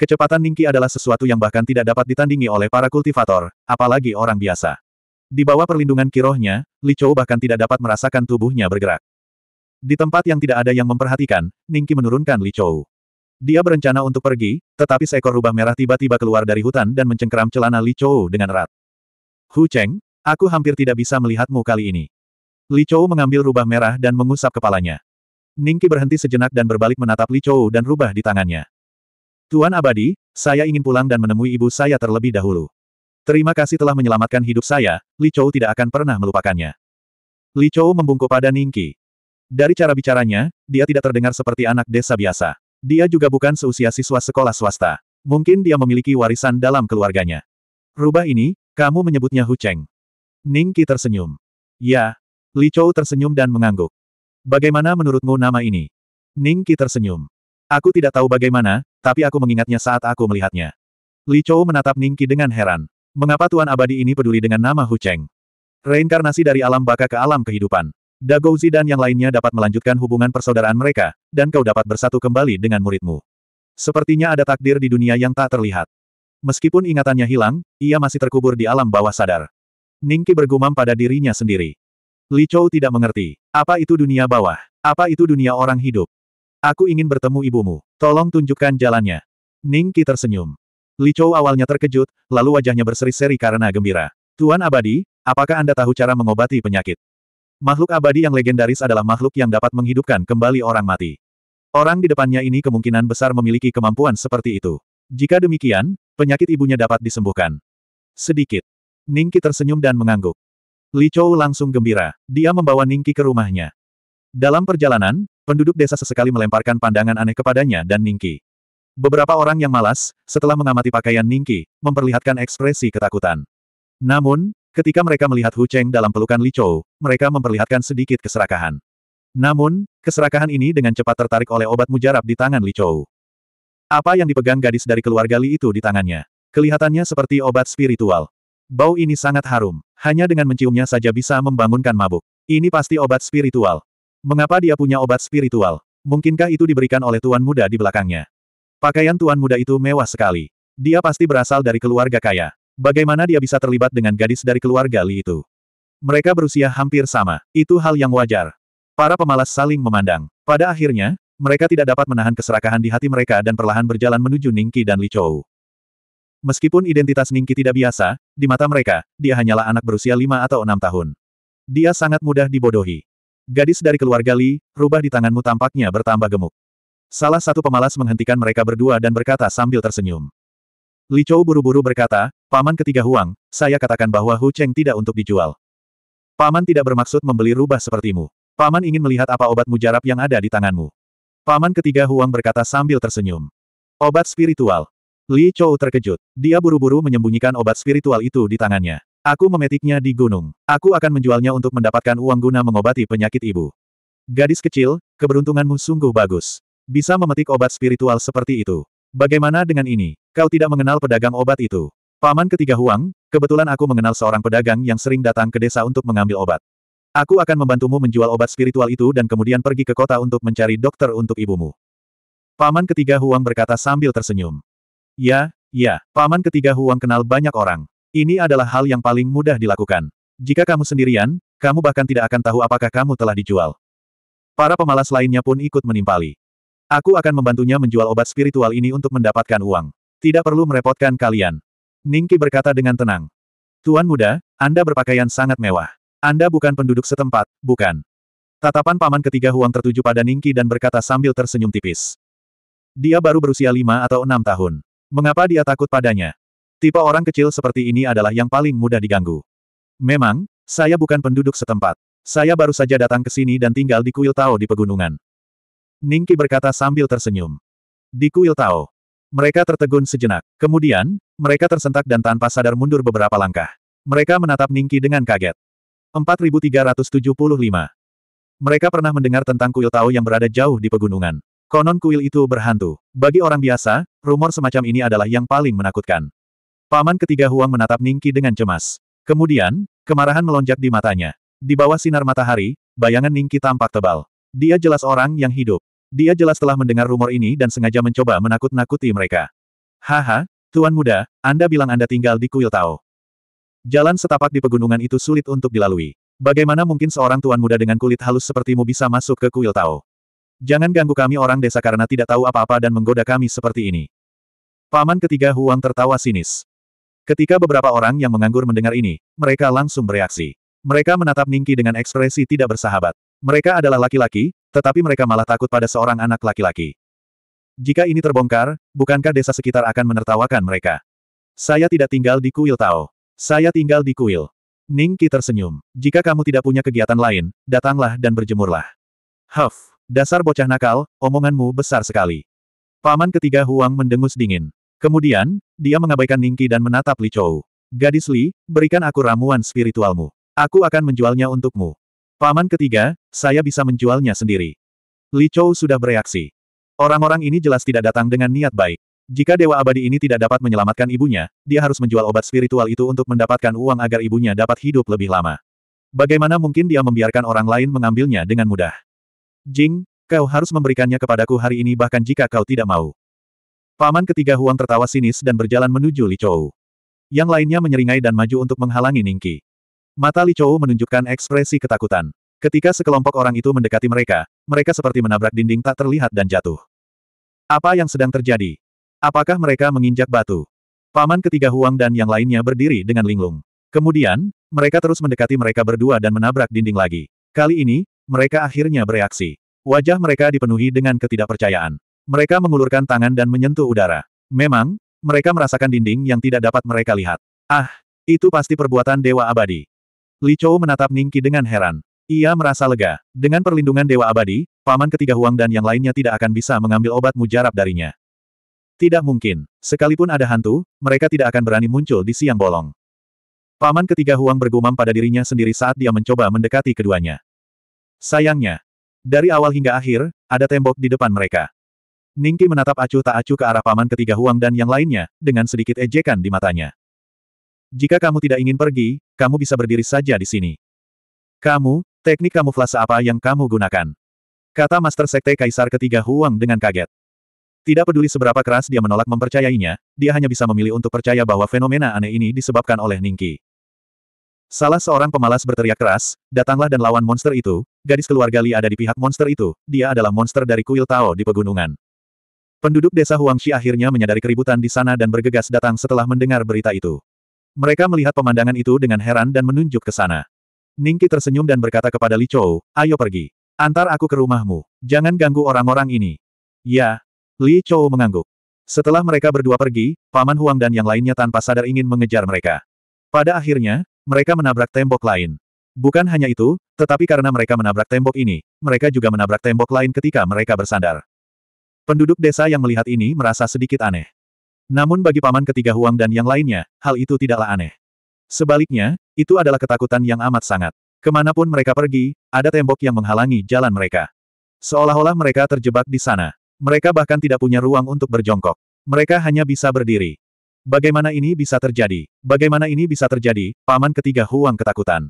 A: Kecepatan Ningqi adalah sesuatu yang bahkan tidak dapat ditandingi oleh para kultivator, apalagi orang biasa. Di bawah perlindungan kirohnya, Li Chou bahkan tidak dapat merasakan tubuhnya bergerak. Di tempat yang tidak ada yang memperhatikan, Ningki menurunkan Li Chou. Dia berencana untuk pergi, tetapi seekor rubah merah tiba-tiba keluar dari hutan dan mencengkeram celana Li Chou dengan erat. Hu Cheng, aku hampir tidak bisa melihatmu kali ini. Li Chou mengambil rubah merah dan mengusap kepalanya. Ningki berhenti sejenak dan berbalik menatap Li Chou dan rubah di tangannya. Tuan Abadi, saya ingin pulang dan menemui ibu saya terlebih dahulu. Terima kasih telah menyelamatkan hidup saya, Li Chou tidak akan pernah melupakannya. Li Chou membungkuk pada Ningki. Dari cara bicaranya, dia tidak terdengar seperti anak desa biasa. Dia juga bukan seusia siswa sekolah swasta. Mungkin dia memiliki warisan dalam keluarganya. Rubah ini, kamu menyebutnya Hu Cheng. Ning Qi tersenyum. Ya. Li Chou tersenyum dan mengangguk. Bagaimana menurutmu nama ini? Ning Qi tersenyum. Aku tidak tahu bagaimana, tapi aku mengingatnya saat aku melihatnya. Li Chou menatap Ning Qi dengan heran. Mengapa Tuan Abadi ini peduli dengan nama Hu Cheng? Reinkarnasi dari alam baka ke alam kehidupan. Dagouzi dan yang lainnya dapat melanjutkan hubungan persaudaraan mereka, dan kau dapat bersatu kembali dengan muridmu. Sepertinya ada takdir di dunia yang tak terlihat. Meskipun ingatannya hilang, ia masih terkubur di alam bawah sadar. Ningki bergumam pada dirinya sendiri. Li Chou tidak mengerti. Apa itu dunia bawah? Apa itu dunia orang hidup? Aku ingin bertemu ibumu. Tolong tunjukkan jalannya. Ningki tersenyum. Li Chou awalnya terkejut, lalu wajahnya berseri-seri karena gembira. Tuan Abadi, apakah Anda tahu cara mengobati penyakit? Makhluk abadi yang legendaris adalah makhluk yang dapat menghidupkan kembali orang mati. Orang di depannya ini kemungkinan besar memiliki kemampuan seperti itu. Jika demikian, penyakit ibunya dapat disembuhkan. Sedikit. Ningki tersenyum dan mengangguk. Li Chou langsung gembira. Dia membawa Ningki ke rumahnya. Dalam perjalanan, penduduk desa sesekali melemparkan pandangan aneh kepadanya dan Ningki. Beberapa orang yang malas, setelah mengamati pakaian Ningki, memperlihatkan ekspresi ketakutan. Namun, Ketika mereka melihat Hu Cheng dalam pelukan Li Chou, mereka memperlihatkan sedikit keserakahan. Namun, keserakahan ini dengan cepat tertarik oleh obat mujarab di tangan Li Chou. Apa yang dipegang gadis dari keluarga Li itu di tangannya? Kelihatannya seperti obat spiritual. Bau ini sangat harum. Hanya dengan menciumnya saja bisa membangunkan mabuk. Ini pasti obat spiritual. Mengapa dia punya obat spiritual? Mungkinkah itu diberikan oleh tuan muda di belakangnya? Pakaian tuan muda itu mewah sekali. Dia pasti berasal dari keluarga kaya. Bagaimana dia bisa terlibat dengan gadis dari keluarga Li itu? Mereka berusia hampir sama, itu hal yang wajar. Para pemalas saling memandang. Pada akhirnya, mereka tidak dapat menahan keserakahan di hati mereka dan perlahan berjalan menuju Ningki dan Li Chou. Meskipun identitas Ningki tidak biasa, di mata mereka, dia hanyalah anak berusia lima atau enam tahun. Dia sangat mudah dibodohi. Gadis dari keluarga Li, rubah di tanganmu tampaknya bertambah gemuk. Salah satu pemalas menghentikan mereka berdua dan berkata sambil tersenyum. Li Chou buru-buru berkata, Paman ketiga Huang, saya katakan bahwa Hu Cheng tidak untuk dijual. Paman tidak bermaksud membeli rubah sepertimu. Paman ingin melihat apa obat mujarab yang ada di tanganmu. Paman ketiga Huang berkata sambil tersenyum. Obat spiritual. Li Chou terkejut. Dia buru-buru menyembunyikan obat spiritual itu di tangannya. Aku memetiknya di gunung. Aku akan menjualnya untuk mendapatkan uang guna mengobati penyakit ibu. Gadis kecil, keberuntunganmu sungguh bagus. Bisa memetik obat spiritual seperti itu. Bagaimana dengan ini? Kau tidak mengenal pedagang obat itu. Paman ketiga Huang, kebetulan aku mengenal seorang pedagang yang sering datang ke desa untuk mengambil obat. Aku akan membantumu menjual obat spiritual itu dan kemudian pergi ke kota untuk mencari dokter untuk ibumu. Paman ketiga Huang berkata sambil tersenyum. Ya, ya, paman ketiga Huang kenal banyak orang. Ini adalah hal yang paling mudah dilakukan. Jika kamu sendirian, kamu bahkan tidak akan tahu apakah kamu telah dijual. Para pemalas lainnya pun ikut menimpali. Aku akan membantunya menjual obat spiritual ini untuk mendapatkan uang. Tidak perlu merepotkan kalian. Ningki berkata dengan tenang. Tuan muda, Anda berpakaian sangat mewah. Anda bukan penduduk setempat, bukan. Tatapan paman ketiga Huang tertuju pada Ningki dan berkata sambil tersenyum tipis. Dia baru berusia lima atau enam tahun. Mengapa dia takut padanya? Tipe orang kecil seperti ini adalah yang paling mudah diganggu. Memang, saya bukan penduduk setempat. Saya baru saja datang ke sini dan tinggal di Kuil Tao di pegunungan. Ningki berkata sambil tersenyum. Di Kuil Tao, mereka tertegun sejenak. Kemudian, mereka tersentak dan tanpa sadar mundur beberapa langkah. Mereka menatap Ningki dengan kaget. 4375. Mereka pernah mendengar tentang kuil Tao yang berada jauh di pegunungan. Konon kuil itu berhantu. Bagi orang biasa, rumor semacam ini adalah yang paling menakutkan. Paman ketiga Huang menatap Ningki dengan cemas. Kemudian, kemarahan melonjak di matanya. Di bawah sinar matahari, bayangan Ningki tampak tebal. Dia jelas orang yang hidup. Dia jelas telah mendengar rumor ini dan sengaja mencoba menakut-nakuti mereka. Haha, Tuan Muda, Anda bilang Anda tinggal di Kuil Tao. Jalan setapak di pegunungan itu sulit untuk dilalui. Bagaimana mungkin seorang Tuan Muda dengan kulit halus sepertimu bisa masuk ke Kuil Tao? Jangan ganggu kami orang desa karena tidak tahu apa-apa dan menggoda kami seperti ini. Paman ketiga Huang tertawa sinis. Ketika beberapa orang yang menganggur mendengar ini, mereka langsung bereaksi. Mereka menatap Ningki dengan ekspresi tidak bersahabat. Mereka adalah laki-laki, tetapi mereka malah takut pada seorang anak laki-laki. Jika ini terbongkar, bukankah desa sekitar akan menertawakan mereka? Saya tidak tinggal di kuil Tao. Saya tinggal di kuil. Ningki tersenyum. Jika kamu tidak punya kegiatan lain, datanglah dan berjemurlah. Huff, dasar bocah nakal, omonganmu besar sekali. Paman ketiga Huang mendengus dingin. Kemudian, dia mengabaikan Ningki dan menatap Li Chou. Gadis Li, berikan aku ramuan spiritualmu. Aku akan menjualnya untukmu. Paman ketiga, saya bisa menjualnya sendiri. Li Chou sudah bereaksi. Orang-orang ini jelas tidak datang dengan niat baik. Jika Dewa Abadi ini tidak dapat menyelamatkan ibunya, dia harus menjual obat spiritual itu untuk mendapatkan uang agar ibunya dapat hidup lebih lama. Bagaimana mungkin dia membiarkan orang lain mengambilnya dengan mudah? Jing, kau harus memberikannya kepadaku hari ini bahkan jika kau tidak mau. Paman ketiga Huang tertawa sinis dan berjalan menuju Li Chou. Yang lainnya menyeringai dan maju untuk menghalangi Ningki. Mata Li Chou menunjukkan ekspresi ketakutan. Ketika sekelompok orang itu mendekati mereka, mereka seperti menabrak dinding tak terlihat dan jatuh. Apa yang sedang terjadi? Apakah mereka menginjak batu? Paman ketiga Huang dan yang lainnya berdiri dengan linglung. Kemudian, mereka terus mendekati mereka berdua dan menabrak dinding lagi. Kali ini, mereka akhirnya bereaksi. Wajah mereka dipenuhi dengan ketidakpercayaan. Mereka mengulurkan tangan dan menyentuh udara. Memang, mereka merasakan dinding yang tidak dapat mereka lihat. Ah, itu pasti perbuatan Dewa Abadi. Li Chou menatap Ning Qi dengan heran. Ia merasa lega. Dengan perlindungan Dewa Abadi, paman ketiga Huang dan yang lainnya tidak akan bisa mengambil obat mujarab darinya. Tidak mungkin. Sekalipun ada hantu, mereka tidak akan berani muncul di siang bolong. Paman ketiga Huang bergumam pada dirinya sendiri saat dia mencoba mendekati keduanya. Sayangnya, dari awal hingga akhir, ada tembok di depan mereka. Ningki menatap acuh tak acuh ke arah paman ketiga Huang dan yang lainnya, dengan sedikit ejekan di matanya. Jika kamu tidak ingin pergi, kamu bisa berdiri saja di sini. Kamu, teknik kamuflase apa yang kamu gunakan? Kata Master Sekte Kaisar ketiga Huang dengan kaget. Tidak peduli seberapa keras dia menolak mempercayainya, dia hanya bisa memilih untuk percaya bahwa fenomena aneh ini disebabkan oleh Ningki. Salah seorang pemalas berteriak keras, datanglah dan lawan monster itu, gadis keluarga Li ada di pihak monster itu, dia adalah monster dari kuil Tao di pegunungan. Penduduk desa Huangxi akhirnya menyadari keributan di sana dan bergegas datang setelah mendengar berita itu. Mereka melihat pemandangan itu dengan heran dan menunjuk ke sana. Ningki tersenyum dan berkata kepada Li Chou, ayo pergi. Antar aku ke rumahmu. Jangan ganggu orang-orang ini. Ya. Li Chou mengangguk. Setelah mereka berdua pergi, Paman Huang dan yang lainnya tanpa sadar ingin mengejar mereka. Pada akhirnya, mereka menabrak tembok lain. Bukan hanya itu, tetapi karena mereka menabrak tembok ini, mereka juga menabrak tembok lain ketika mereka bersandar. Penduduk desa yang melihat ini merasa sedikit aneh. Namun bagi paman ketiga Huang dan yang lainnya, hal itu tidaklah aneh. Sebaliknya, itu adalah ketakutan yang amat sangat. Kemanapun mereka pergi, ada tembok yang menghalangi jalan mereka. Seolah-olah mereka terjebak di sana. Mereka bahkan tidak punya ruang untuk berjongkok. Mereka hanya bisa berdiri. Bagaimana ini bisa terjadi? Bagaimana ini bisa terjadi? Paman ketiga Huang ketakutan.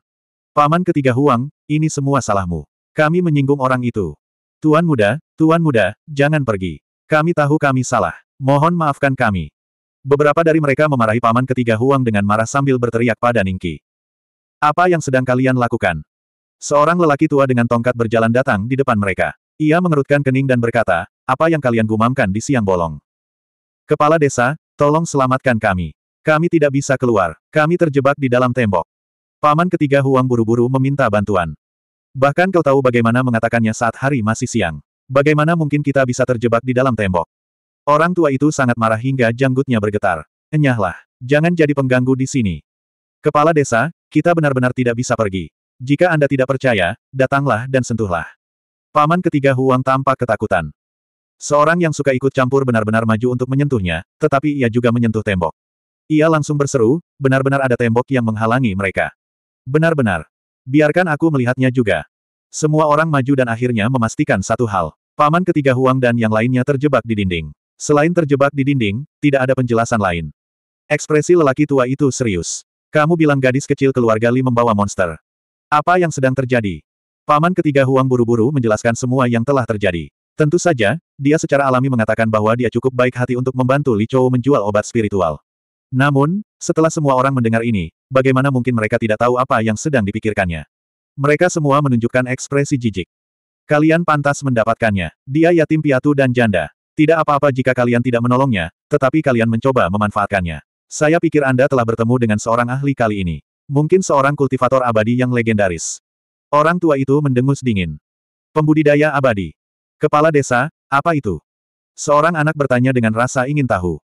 A: Paman ketiga Huang, ini semua salahmu. Kami menyinggung orang itu. Tuan muda, tuan muda, jangan pergi. Kami tahu kami salah. Mohon maafkan kami. Beberapa dari mereka memarahi paman ketiga Huang dengan marah sambil berteriak pada Ningki. Apa yang sedang kalian lakukan? Seorang lelaki tua dengan tongkat berjalan datang di depan mereka. Ia mengerutkan kening dan berkata, apa yang kalian gumamkan di siang bolong? Kepala desa, tolong selamatkan kami. Kami tidak bisa keluar, kami terjebak di dalam tembok. Paman ketiga Huang buru-buru meminta bantuan. Bahkan kau tahu bagaimana mengatakannya saat hari masih siang. Bagaimana mungkin kita bisa terjebak di dalam tembok? Orang tua itu sangat marah hingga janggutnya bergetar. Enyahlah. Jangan jadi pengganggu di sini. Kepala desa, kita benar-benar tidak bisa pergi. Jika Anda tidak percaya, datanglah dan sentuhlah. Paman ketiga Huang tampak ketakutan. Seorang yang suka ikut campur benar-benar maju untuk menyentuhnya, tetapi ia juga menyentuh tembok. Ia langsung berseru, benar-benar ada tembok yang menghalangi mereka. Benar-benar. Biarkan aku melihatnya juga. Semua orang maju dan akhirnya memastikan satu hal. Paman ketiga Huang dan yang lainnya terjebak di dinding. Selain terjebak di dinding, tidak ada penjelasan lain. Ekspresi lelaki tua itu serius. Kamu bilang gadis kecil keluarga Li membawa monster. Apa yang sedang terjadi? Paman ketiga Huang buru-buru menjelaskan semua yang telah terjadi. Tentu saja, dia secara alami mengatakan bahwa dia cukup baik hati untuk membantu Li Chou menjual obat spiritual. Namun, setelah semua orang mendengar ini, bagaimana mungkin mereka tidak tahu apa yang sedang dipikirkannya? Mereka semua menunjukkan ekspresi jijik. Kalian pantas mendapatkannya. Dia yatim piatu dan janda. Tidak apa-apa jika kalian tidak menolongnya, tetapi kalian mencoba memanfaatkannya. Saya pikir Anda telah bertemu dengan seorang ahli kali ini. Mungkin seorang kultivator abadi yang legendaris. Orang tua itu mendengus dingin. Pembudidaya abadi. Kepala desa, apa itu? Seorang anak bertanya dengan rasa ingin tahu.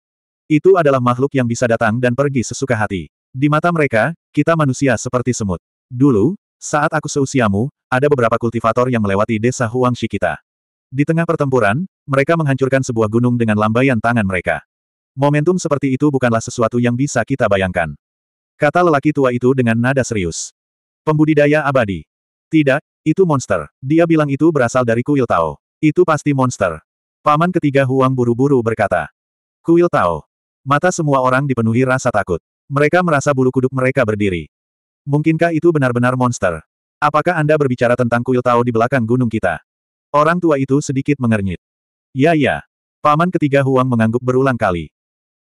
A: Itu adalah makhluk yang bisa datang dan pergi sesuka hati. Di mata mereka, kita manusia seperti semut. Dulu, saat aku seusiamu, ada beberapa kultivator yang melewati desa Huangshi kita. Di tengah pertempuran, mereka menghancurkan sebuah gunung dengan lambaian tangan mereka. Momentum seperti itu bukanlah sesuatu yang bisa kita bayangkan. Kata lelaki tua itu dengan nada serius. Pembudidaya abadi. Tidak, itu monster. Dia bilang itu berasal dari kuil Tao. Itu pasti monster. Paman ketiga Huang buru-buru berkata. Kuil Tao. Mata semua orang dipenuhi rasa takut. Mereka merasa bulu kuduk mereka berdiri. Mungkinkah itu benar-benar monster? Apakah Anda berbicara tentang kuil Tao di belakang gunung kita? Orang tua itu sedikit mengernyit. Ya ya. Paman ketiga Huang mengangguk berulang kali.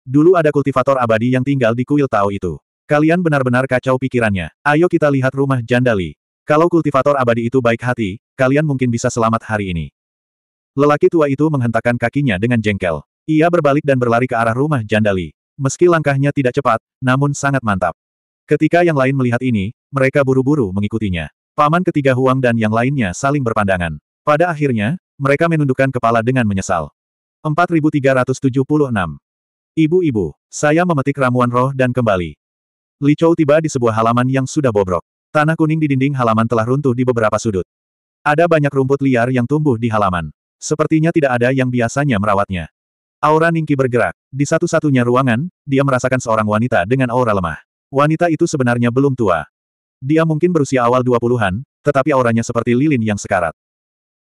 A: Dulu ada kultivator abadi yang tinggal di kuil Tao itu. Kalian benar-benar kacau pikirannya. Ayo kita lihat rumah Jandali. Kalau kultivator abadi itu baik hati, kalian mungkin bisa selamat hari ini. Lelaki tua itu menghentakkan kakinya dengan jengkel. Ia berbalik dan berlari ke arah rumah Jandali. Meski langkahnya tidak cepat, namun sangat mantap. Ketika yang lain melihat ini, mereka buru-buru mengikutinya. Paman ketiga Huang dan yang lainnya saling berpandangan. Pada akhirnya, mereka menundukkan kepala dengan menyesal. 4376. Ibu-ibu, saya memetik ramuan roh dan kembali. Li Chou tiba di sebuah halaman yang sudah bobrok. Tanah kuning di dinding halaman telah runtuh di beberapa sudut. Ada banyak rumput liar yang tumbuh di halaman. Sepertinya tidak ada yang biasanya merawatnya. Aura Ningki bergerak. Di satu-satunya ruangan, dia merasakan seorang wanita dengan aura lemah. Wanita itu sebenarnya belum tua. Dia mungkin berusia awal 20-an, tetapi auranya seperti lilin yang sekarat.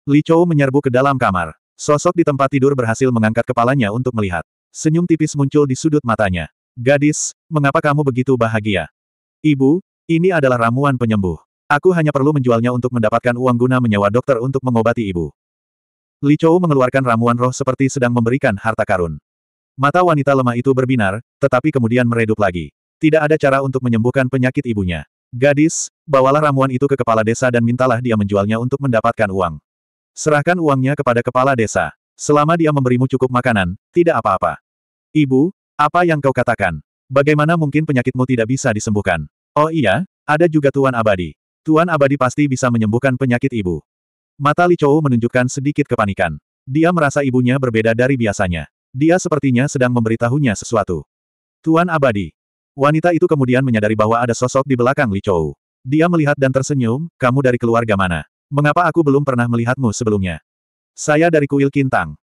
A: Li Chou menyerbu ke dalam kamar. Sosok di tempat tidur berhasil mengangkat kepalanya untuk melihat. Senyum tipis muncul di sudut matanya. Gadis, mengapa kamu begitu bahagia? Ibu, ini adalah ramuan penyembuh. Aku hanya perlu menjualnya untuk mendapatkan uang guna menyewa dokter untuk mengobati ibu. Li Chou mengeluarkan ramuan roh seperti sedang memberikan harta karun. Mata wanita lemah itu berbinar, tetapi kemudian meredup lagi. Tidak ada cara untuk menyembuhkan penyakit ibunya. Gadis, bawalah ramuan itu ke kepala desa dan mintalah dia menjualnya untuk mendapatkan uang. Serahkan uangnya kepada kepala desa. Selama dia memberimu cukup makanan, tidak apa-apa. Ibu, apa yang kau katakan? Bagaimana mungkin penyakitmu tidak bisa disembuhkan? Oh iya, ada juga Tuan Abadi. Tuan Abadi pasti bisa menyembuhkan penyakit ibu. Mata Li Chou menunjukkan sedikit kepanikan. Dia merasa ibunya berbeda dari biasanya. Dia sepertinya sedang memberitahunya sesuatu. Tuan Abadi. Wanita itu kemudian menyadari bahwa ada sosok di belakang Li Chou. Dia melihat dan tersenyum, kamu dari keluarga mana? Mengapa aku belum pernah melihatmu sebelumnya? Saya dari kuil Kintang.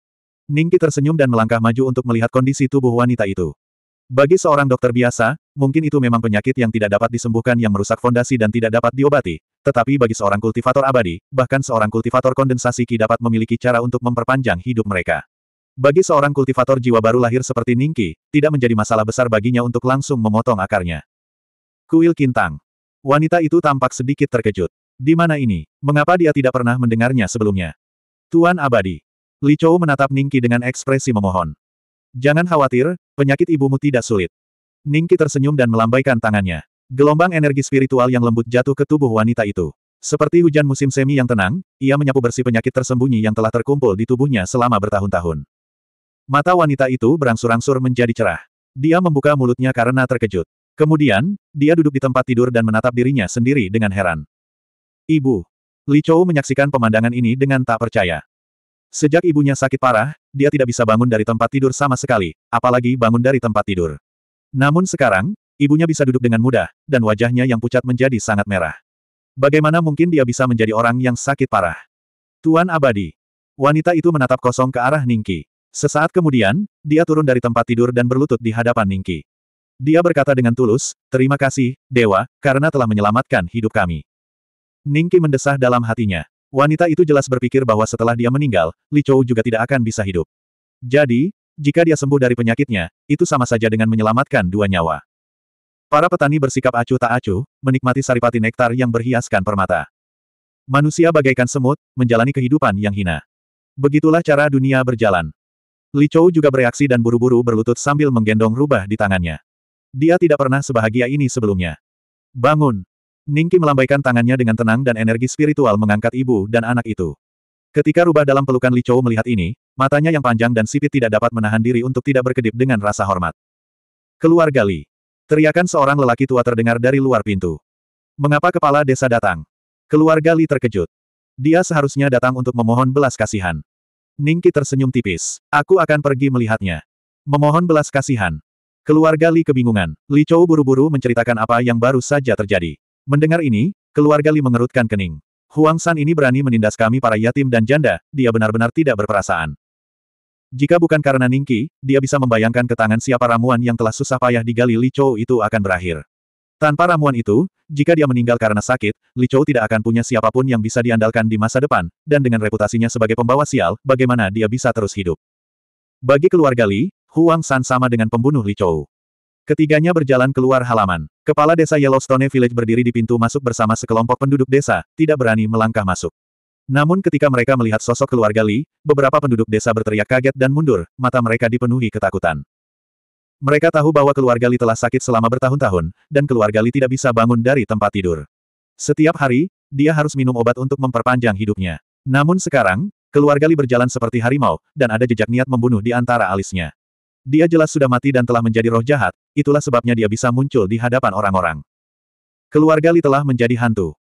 A: Ningki tersenyum dan melangkah maju untuk melihat kondisi tubuh wanita itu. Bagi seorang dokter biasa, mungkin itu memang penyakit yang tidak dapat disembuhkan yang merusak fondasi dan tidak dapat diobati. Tetapi bagi seorang kultivator abadi, bahkan seorang kultivator kondensasi Ki dapat memiliki cara untuk memperpanjang hidup mereka. Bagi seorang kultivator jiwa baru lahir seperti Ningki, tidak menjadi masalah besar baginya untuk langsung memotong akarnya. Kuil Kintang. Wanita itu tampak sedikit terkejut. Di mana ini? Mengapa dia tidak pernah mendengarnya sebelumnya? Tuan Abadi. Li Chou menatap Ningki dengan ekspresi memohon. Jangan khawatir, penyakit ibumu tidak sulit. Ningki tersenyum dan melambaikan tangannya. Gelombang energi spiritual yang lembut jatuh ke tubuh wanita itu. Seperti hujan musim semi yang tenang, ia menyapu bersih penyakit tersembunyi yang telah terkumpul di tubuhnya selama bertahun-tahun. Mata wanita itu berangsur-angsur menjadi cerah. Dia membuka mulutnya karena terkejut. Kemudian, dia duduk di tempat tidur dan menatap dirinya sendiri dengan heran. Ibu. Li Chou menyaksikan pemandangan ini dengan tak percaya. Sejak ibunya sakit parah, dia tidak bisa bangun dari tempat tidur sama sekali, apalagi bangun dari tempat tidur. Namun sekarang, ibunya bisa duduk dengan mudah, dan wajahnya yang pucat menjadi sangat merah. Bagaimana mungkin dia bisa menjadi orang yang sakit parah? Tuan Abadi. Wanita itu menatap kosong ke arah Ningki. Sesaat kemudian, dia turun dari tempat tidur dan berlutut di hadapan Ningki. Dia berkata dengan tulus, terima kasih, Dewa, karena telah menyelamatkan hidup kami. Ningki mendesah dalam hatinya. Wanita itu jelas berpikir bahwa setelah dia meninggal, Li Chou juga tidak akan bisa hidup. Jadi, jika dia sembuh dari penyakitnya, itu sama saja dengan menyelamatkan dua nyawa. Para petani bersikap acuh tak acuh, menikmati saripati nektar yang berhiaskan permata. Manusia bagaikan semut, menjalani kehidupan yang hina. Begitulah cara dunia berjalan. Li Chou juga bereaksi dan buru-buru berlutut sambil menggendong rubah di tangannya. Dia tidak pernah sebahagia ini sebelumnya. Bangun! Ningki melambaikan tangannya dengan tenang dan energi spiritual mengangkat ibu dan anak itu. Ketika rubah dalam pelukan Li Chou melihat ini, matanya yang panjang dan sipit tidak dapat menahan diri untuk tidak berkedip dengan rasa hormat. Keluarga Li. Teriakan seorang lelaki tua terdengar dari luar pintu. Mengapa kepala desa datang? Keluarga Li terkejut. Dia seharusnya datang untuk memohon belas kasihan. Ningki tersenyum tipis. Aku akan pergi melihatnya. Memohon belas kasihan. Keluarga Li kebingungan. Li Chou buru-buru menceritakan apa yang baru saja terjadi. Mendengar ini, keluarga Li mengerutkan kening. Huang San ini berani menindas kami para yatim dan janda, dia benar-benar tidak berperasaan. Jika bukan karena Ningki, dia bisa membayangkan ke tangan siapa ramuan yang telah susah payah digali Li Chou itu akan berakhir. Tanpa ramuan itu, jika dia meninggal karena sakit, Li Chou tidak akan punya siapapun yang bisa diandalkan di masa depan, dan dengan reputasinya sebagai pembawa sial, bagaimana dia bisa terus hidup. Bagi keluarga Li, Huang San sama dengan pembunuh Li Chou. Ketiganya berjalan keluar halaman. Kepala desa Yellowstone Village berdiri di pintu masuk bersama sekelompok penduduk desa, tidak berani melangkah masuk. Namun ketika mereka melihat sosok keluarga Li, beberapa penduduk desa berteriak kaget dan mundur, mata mereka dipenuhi ketakutan. Mereka tahu bahwa keluarga Li telah sakit selama bertahun-tahun, dan keluarga Li tidak bisa bangun dari tempat tidur. Setiap hari, dia harus minum obat untuk memperpanjang hidupnya. Namun sekarang, keluarga Li berjalan seperti harimau, dan ada jejak niat membunuh di antara alisnya. Dia jelas sudah mati dan telah menjadi roh jahat, itulah sebabnya dia bisa muncul di hadapan orang-orang. Keluarga Li telah menjadi hantu.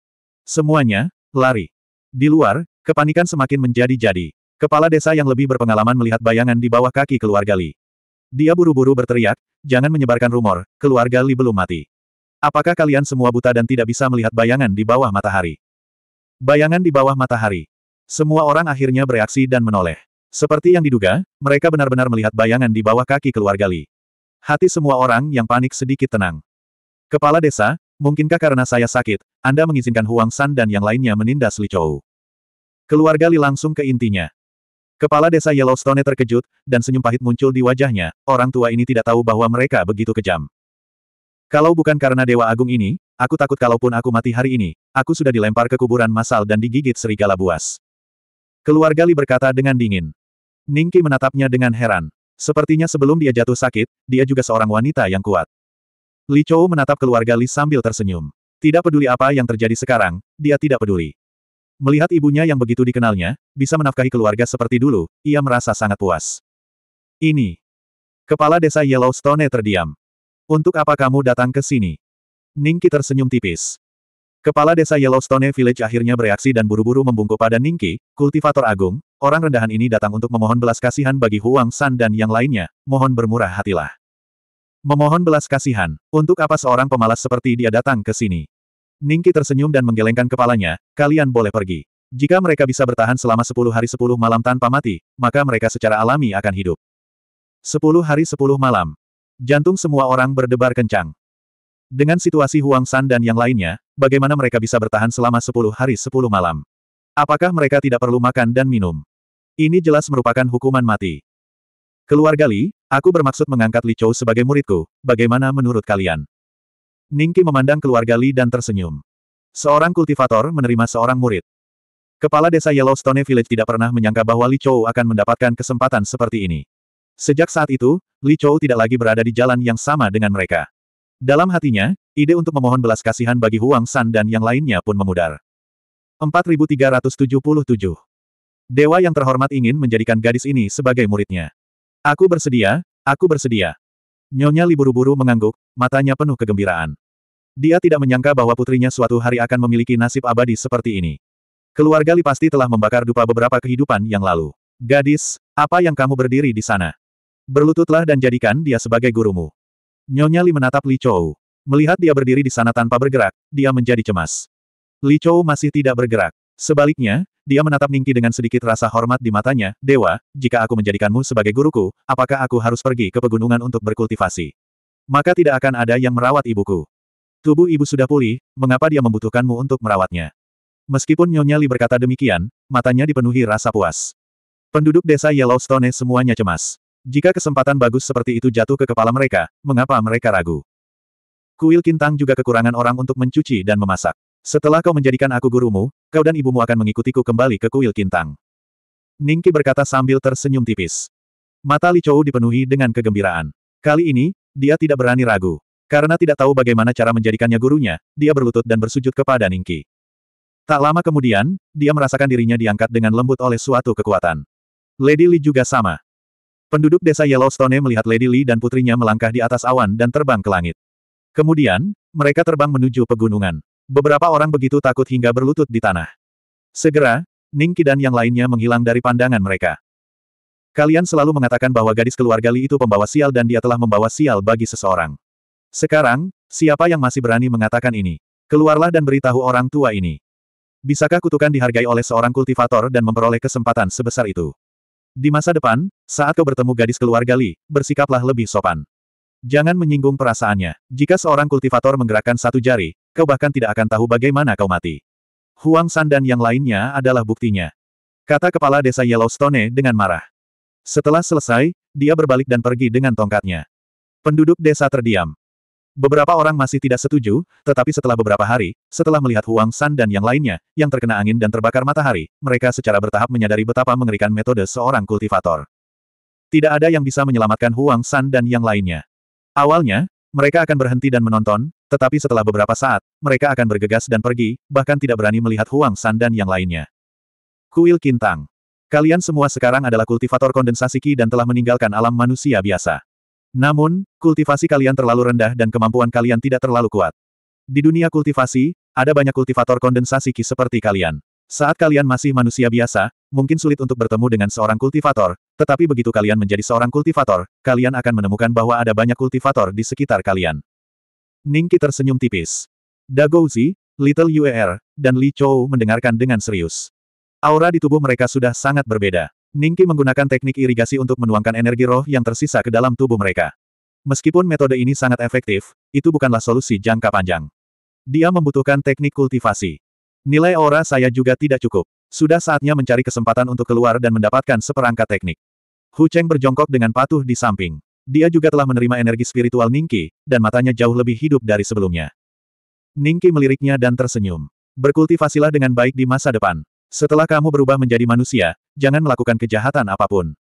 A: Semuanya, lari. Di luar, kepanikan semakin menjadi-jadi. Kepala desa yang lebih berpengalaman melihat bayangan di bawah kaki keluarga Li. Dia buru-buru berteriak, jangan menyebarkan rumor, keluarga Li belum mati. Apakah kalian semua buta dan tidak bisa melihat bayangan di bawah matahari? Bayangan di bawah matahari. Semua orang akhirnya bereaksi dan menoleh. Seperti yang diduga, mereka benar-benar melihat bayangan di bawah kaki keluarga Li. Hati semua orang yang panik sedikit tenang. Kepala desa, mungkinkah karena saya sakit, Anda mengizinkan Huang San dan yang lainnya menindas Li Chou? Keluarga Li langsung ke intinya. Kepala desa Yellowstone terkejut, dan senyum pahit muncul di wajahnya, orang tua ini tidak tahu bahwa mereka begitu kejam. Kalau bukan karena Dewa Agung ini, aku takut kalaupun aku mati hari ini, aku sudah dilempar ke kuburan masal dan digigit serigala buas. Keluarga Li berkata dengan dingin. Ningki menatapnya dengan heran. Sepertinya sebelum dia jatuh sakit, dia juga seorang wanita yang kuat. Li Chou menatap keluarga Li sambil tersenyum. Tidak peduli apa yang terjadi sekarang, dia tidak peduli. Melihat ibunya yang begitu dikenalnya, bisa menafkahi keluarga seperti dulu, ia merasa sangat puas. Ini. Kepala desa Yellowstone terdiam. Untuk apa kamu datang ke sini? Ningki tersenyum tipis. Kepala desa Yellowstone Village akhirnya bereaksi dan buru-buru membungkuk pada Ningki, kultivator agung, orang rendahan ini datang untuk memohon belas kasihan bagi Huang San dan yang lainnya, mohon bermurah hatilah. Memohon belas kasihan, untuk apa seorang pemalas seperti dia datang ke sini? Ningki tersenyum dan menggelengkan kepalanya, kalian boleh pergi. Jika mereka bisa bertahan selama sepuluh hari sepuluh malam tanpa mati, maka mereka secara alami akan hidup. Sepuluh hari sepuluh malam. Jantung semua orang berdebar kencang. Dengan situasi Huang San dan yang lainnya, bagaimana mereka bisa bertahan selama 10 hari 10 malam? Apakah mereka tidak perlu makan dan minum? Ini jelas merupakan hukuman mati. Keluarga Li, aku bermaksud mengangkat Li Chou sebagai muridku, bagaimana menurut kalian? Ningki memandang keluarga Li dan tersenyum. Seorang kultivator menerima seorang murid. Kepala desa Yellowstone Village tidak pernah menyangka bahwa Li Chou akan mendapatkan kesempatan seperti ini. Sejak saat itu, Li Chou tidak lagi berada di jalan yang sama dengan mereka. Dalam hatinya, ide untuk memohon belas kasihan bagi Huang San dan yang lainnya pun memudar. 4377. Dewa yang terhormat ingin menjadikan gadis ini sebagai muridnya. Aku bersedia, aku bersedia. Nyonya liburu buru-buru mengangguk, matanya penuh kegembiraan. Dia tidak menyangka bahwa putrinya suatu hari akan memiliki nasib abadi seperti ini. Keluarga Li pasti telah membakar dupa beberapa kehidupan yang lalu. Gadis, apa yang kamu berdiri di sana? Berlututlah dan jadikan dia sebagai gurumu. Nyonya Li menatap Li Chou. Melihat dia berdiri di sana tanpa bergerak, dia menjadi cemas. Li Chou masih tidak bergerak. Sebaliknya, dia menatap Ningki dengan sedikit rasa hormat di matanya, Dewa, jika aku menjadikanmu sebagai guruku, apakah aku harus pergi ke pegunungan untuk berkultivasi? Maka tidak akan ada yang merawat ibuku. Tubuh ibu sudah pulih, mengapa dia membutuhkanmu untuk merawatnya? Meskipun Nyonya Li berkata demikian, matanya dipenuhi rasa puas. Penduduk desa Yellowstone semuanya cemas. Jika kesempatan bagus seperti itu jatuh ke kepala mereka, mengapa mereka ragu? Kuil Kintang juga kekurangan orang untuk mencuci dan memasak. Setelah kau menjadikan aku gurumu, kau dan ibumu akan mengikutiku kembali ke kuil Kintang. Ningki berkata sambil tersenyum tipis. Mata Li Chou dipenuhi dengan kegembiraan. Kali ini, dia tidak berani ragu. Karena tidak tahu bagaimana cara menjadikannya gurunya, dia berlutut dan bersujud kepada Ningki. Tak lama kemudian, dia merasakan dirinya diangkat dengan lembut oleh suatu kekuatan. Lady Li juga sama. Penduduk desa Yellowstone melihat Lady Li dan putrinya melangkah di atas awan dan terbang ke langit. Kemudian, mereka terbang menuju pegunungan. Beberapa orang begitu takut hingga berlutut di tanah. Segera, Ningki dan yang lainnya menghilang dari pandangan mereka. Kalian selalu mengatakan bahwa gadis keluarga Li itu pembawa sial dan dia telah membawa sial bagi seseorang. Sekarang, siapa yang masih berani mengatakan ini? Keluarlah dan beritahu orang tua ini. Bisakah kutukan dihargai oleh seorang kultivator dan memperoleh kesempatan sebesar itu? Di masa depan, saat kau bertemu gadis keluarga Li, bersikaplah lebih sopan. Jangan menyinggung perasaannya. Jika seorang kultivator menggerakkan satu jari, kau bahkan tidak akan tahu bagaimana kau mati. Huang San dan yang lainnya adalah buktinya. Kata kepala desa Yellowstone dengan marah. Setelah selesai, dia berbalik dan pergi dengan tongkatnya. Penduduk desa terdiam. Beberapa orang masih tidak setuju, tetapi setelah beberapa hari, setelah melihat Huang San dan yang lainnya, yang terkena angin dan terbakar matahari, mereka secara bertahap menyadari betapa mengerikan metode seorang kultivator. Tidak ada yang bisa menyelamatkan Huang San dan yang lainnya. Awalnya, mereka akan berhenti dan menonton, tetapi setelah beberapa saat, mereka akan bergegas dan pergi, bahkan tidak berani melihat Huang San dan yang lainnya. Kuil Kintang. Kalian semua sekarang adalah kultivator kondensasi Ki dan telah meninggalkan alam manusia biasa. Namun, kultivasi kalian terlalu rendah dan kemampuan kalian tidak terlalu kuat. Di dunia kultivasi, ada banyak kultivator kondensasi ki seperti kalian. Saat kalian masih manusia biasa, mungkin sulit untuk bertemu dengan seorang kultivator, tetapi begitu kalian menjadi seorang kultivator, kalian akan menemukan bahwa ada banyak kultivator di sekitar kalian. Ningki tersenyum tipis. Dagouzi, Little Uer, dan Li Chou mendengarkan dengan serius. Aura di tubuh mereka sudah sangat berbeda. Ningki menggunakan teknik irigasi untuk menuangkan energi roh yang tersisa ke dalam tubuh mereka. Meskipun metode ini sangat efektif, itu bukanlah solusi jangka panjang. Dia membutuhkan teknik kultivasi. Nilai aura saya juga tidak cukup. Sudah saatnya mencari kesempatan untuk keluar dan mendapatkan seperangkat teknik. Hu Cheng berjongkok dengan patuh di samping. Dia juga telah menerima energi spiritual Ningki, dan matanya jauh lebih hidup dari sebelumnya. Ningki meliriknya dan tersenyum. Berkultivasilah dengan baik di masa depan. Setelah kamu berubah menjadi manusia, jangan melakukan kejahatan apapun.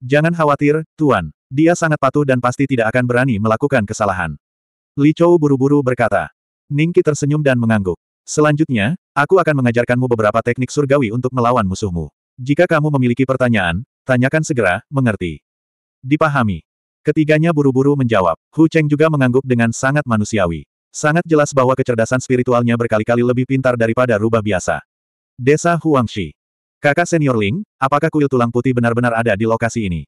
A: Jangan khawatir, Tuan. Dia sangat patuh dan pasti tidak akan berani melakukan kesalahan. Li Chou buru-buru berkata. Ningki tersenyum dan mengangguk. Selanjutnya, aku akan mengajarkanmu beberapa teknik surgawi untuk melawan musuhmu. Jika kamu memiliki pertanyaan, tanyakan segera, mengerti. Dipahami. Ketiganya buru-buru menjawab. Hu Cheng juga mengangguk dengan sangat manusiawi. Sangat jelas bahwa kecerdasan spiritualnya berkali-kali lebih pintar daripada rubah biasa. Desa Huangshi. Kakak senior Ling, apakah kuil tulang putih benar-benar ada di lokasi ini?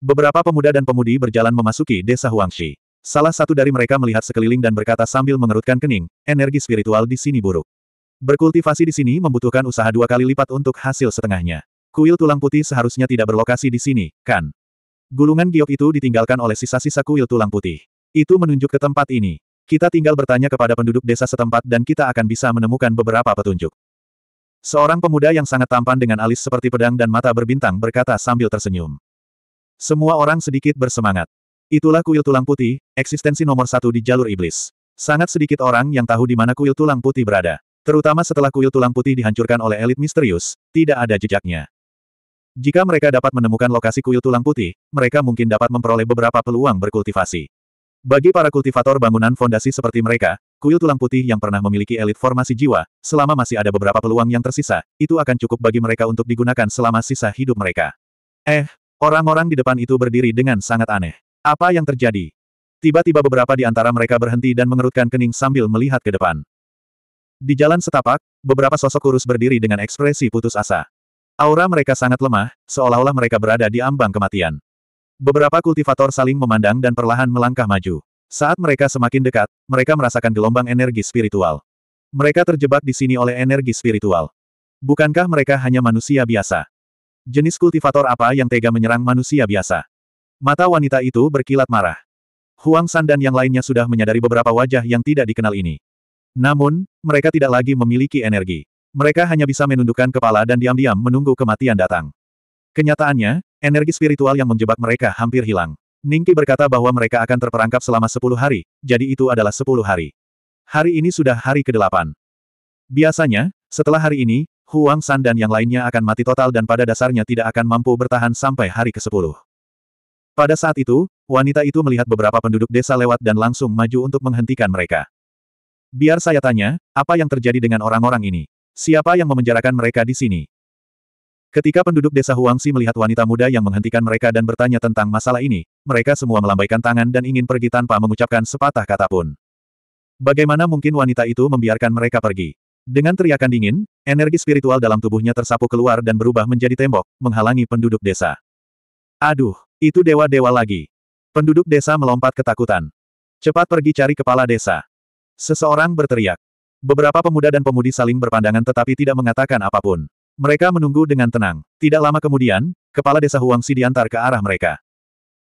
A: Beberapa pemuda dan pemudi berjalan memasuki desa Huangshi. Salah satu dari mereka melihat sekeliling dan berkata sambil mengerutkan kening, energi spiritual di sini buruk. Berkultivasi di sini membutuhkan usaha dua kali lipat untuk hasil setengahnya. Kuil tulang putih seharusnya tidak berlokasi di sini, kan? Gulungan giok itu ditinggalkan oleh sisa-sisa kuil tulang putih. Itu menunjuk ke tempat ini. Kita tinggal bertanya kepada penduduk desa setempat dan kita akan bisa menemukan beberapa petunjuk. Seorang pemuda yang sangat tampan dengan alis seperti pedang dan mata berbintang berkata sambil tersenyum. Semua orang sedikit bersemangat. Itulah kuil tulang putih, eksistensi nomor satu di jalur iblis. Sangat sedikit orang yang tahu di mana kuil tulang putih berada. Terutama setelah kuil tulang putih dihancurkan oleh elit misterius, tidak ada jejaknya. Jika mereka dapat menemukan lokasi kuil tulang putih, mereka mungkin dapat memperoleh beberapa peluang berkultivasi. Bagi para kultivator bangunan fondasi seperti mereka, kuil tulang putih yang pernah memiliki elit formasi jiwa, selama masih ada beberapa peluang yang tersisa, itu akan cukup bagi mereka untuk digunakan selama sisa hidup mereka. Eh, orang-orang di depan itu berdiri dengan sangat aneh. Apa yang terjadi? Tiba-tiba beberapa di antara mereka berhenti dan mengerutkan kening sambil melihat ke depan. Di jalan setapak, beberapa sosok kurus berdiri dengan ekspresi putus asa. Aura mereka sangat lemah, seolah-olah mereka berada di ambang kematian. Beberapa kultivator saling memandang dan perlahan melangkah maju. Saat mereka semakin dekat, mereka merasakan gelombang energi spiritual. Mereka terjebak di sini oleh energi spiritual. Bukankah mereka hanya manusia biasa? Jenis kultivator apa yang tega menyerang manusia biasa? Mata wanita itu berkilat marah. Huang San dan yang lainnya sudah menyadari beberapa wajah yang tidak dikenal ini. Namun, mereka tidak lagi memiliki energi. Mereka hanya bisa menundukkan kepala dan diam-diam menunggu kematian datang. Kenyataannya, Energi spiritual yang menjebak mereka hampir hilang. Ningki berkata bahwa mereka akan terperangkap selama sepuluh hari, jadi itu adalah sepuluh hari. Hari ini sudah hari ke-8. Biasanya, setelah hari ini, Huang San dan yang lainnya akan mati total dan pada dasarnya tidak akan mampu bertahan sampai hari ke-10. Pada saat itu, wanita itu melihat beberapa penduduk desa lewat dan langsung maju untuk menghentikan mereka. Biar saya tanya, apa yang terjadi dengan orang-orang ini? Siapa yang memenjarakan mereka di sini? Ketika penduduk desa Huangsi melihat wanita muda yang menghentikan mereka dan bertanya tentang masalah ini, mereka semua melambaikan tangan dan ingin pergi tanpa mengucapkan sepatah kata pun. Bagaimana mungkin wanita itu membiarkan mereka pergi? Dengan teriakan dingin, energi spiritual dalam tubuhnya tersapu keluar dan berubah menjadi tembok, menghalangi penduduk desa. Aduh, itu dewa-dewa lagi. Penduduk desa melompat ketakutan. Cepat pergi cari kepala desa. Seseorang berteriak. Beberapa pemuda dan pemudi saling berpandangan tetapi tidak mengatakan apapun. Mereka menunggu dengan tenang. Tidak lama kemudian, kepala desa Huang Si diantar ke arah mereka.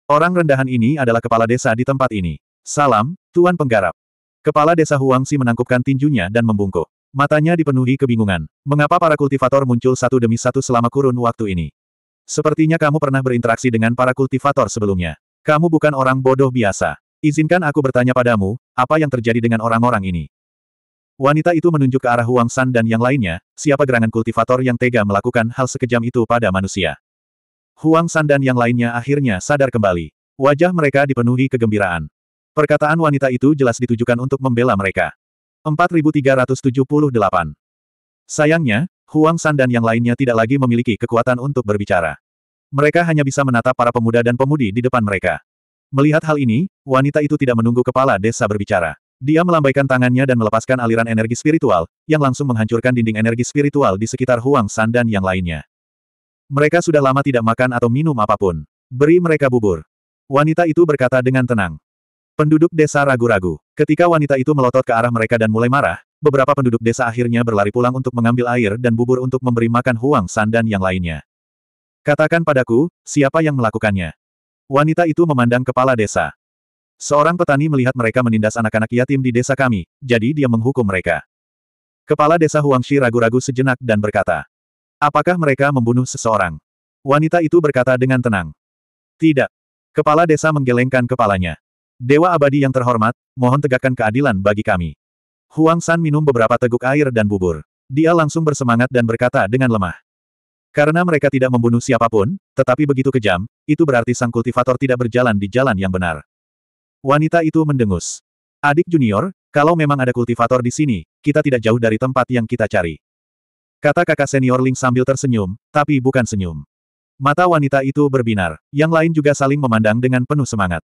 A: Orang rendahan ini adalah kepala desa di tempat ini. Salam, Tuan Penggarap. Kepala desa Huang Si menangkupkan tinjunya dan membungkuk. Matanya dipenuhi kebingungan. Mengapa para kultivator muncul satu demi satu selama kurun waktu ini? Sepertinya kamu pernah berinteraksi dengan para kultivator sebelumnya. Kamu bukan orang bodoh biasa. Izinkan aku bertanya padamu, apa yang terjadi dengan orang-orang ini? Wanita itu menunjuk ke arah Huang San dan yang lainnya, siapa gerangan kultivator yang tega melakukan hal sekejam itu pada manusia. Huang San dan yang lainnya akhirnya sadar kembali. Wajah mereka dipenuhi kegembiraan. Perkataan wanita itu jelas ditujukan untuk membela mereka. 4378 Sayangnya, Huang San dan yang lainnya tidak lagi memiliki kekuatan untuk berbicara. Mereka hanya bisa menatap para pemuda dan pemudi di depan mereka. Melihat hal ini, wanita itu tidak menunggu kepala desa berbicara. Dia melambaikan tangannya dan melepaskan aliran energi spiritual, yang langsung menghancurkan dinding energi spiritual di sekitar Huang San dan yang lainnya. Mereka sudah lama tidak makan atau minum apapun. Beri mereka bubur. Wanita itu berkata dengan tenang. Penduduk desa ragu-ragu. Ketika wanita itu melotot ke arah mereka dan mulai marah, beberapa penduduk desa akhirnya berlari pulang untuk mengambil air dan bubur untuk memberi makan Huang San dan yang lainnya. Katakan padaku, siapa yang melakukannya? Wanita itu memandang kepala desa. Seorang petani melihat mereka menindas anak-anak yatim di desa kami, jadi dia menghukum mereka. Kepala desa Huangshi ragu-ragu sejenak dan berkata, Apakah mereka membunuh seseorang? Wanita itu berkata dengan tenang. Tidak. Kepala desa menggelengkan kepalanya. Dewa abadi yang terhormat, mohon tegakkan keadilan bagi kami. Huang San minum beberapa teguk air dan bubur. Dia langsung bersemangat dan berkata dengan lemah. Karena mereka tidak membunuh siapapun, tetapi begitu kejam, itu berarti sang kultivator tidak berjalan di jalan yang benar. Wanita itu mendengus. Adik junior, kalau memang ada kultivator di sini, kita tidak jauh dari tempat yang kita cari. Kata kakak senior Ling sambil tersenyum, tapi bukan senyum. Mata wanita itu berbinar, yang lain juga saling memandang dengan penuh semangat.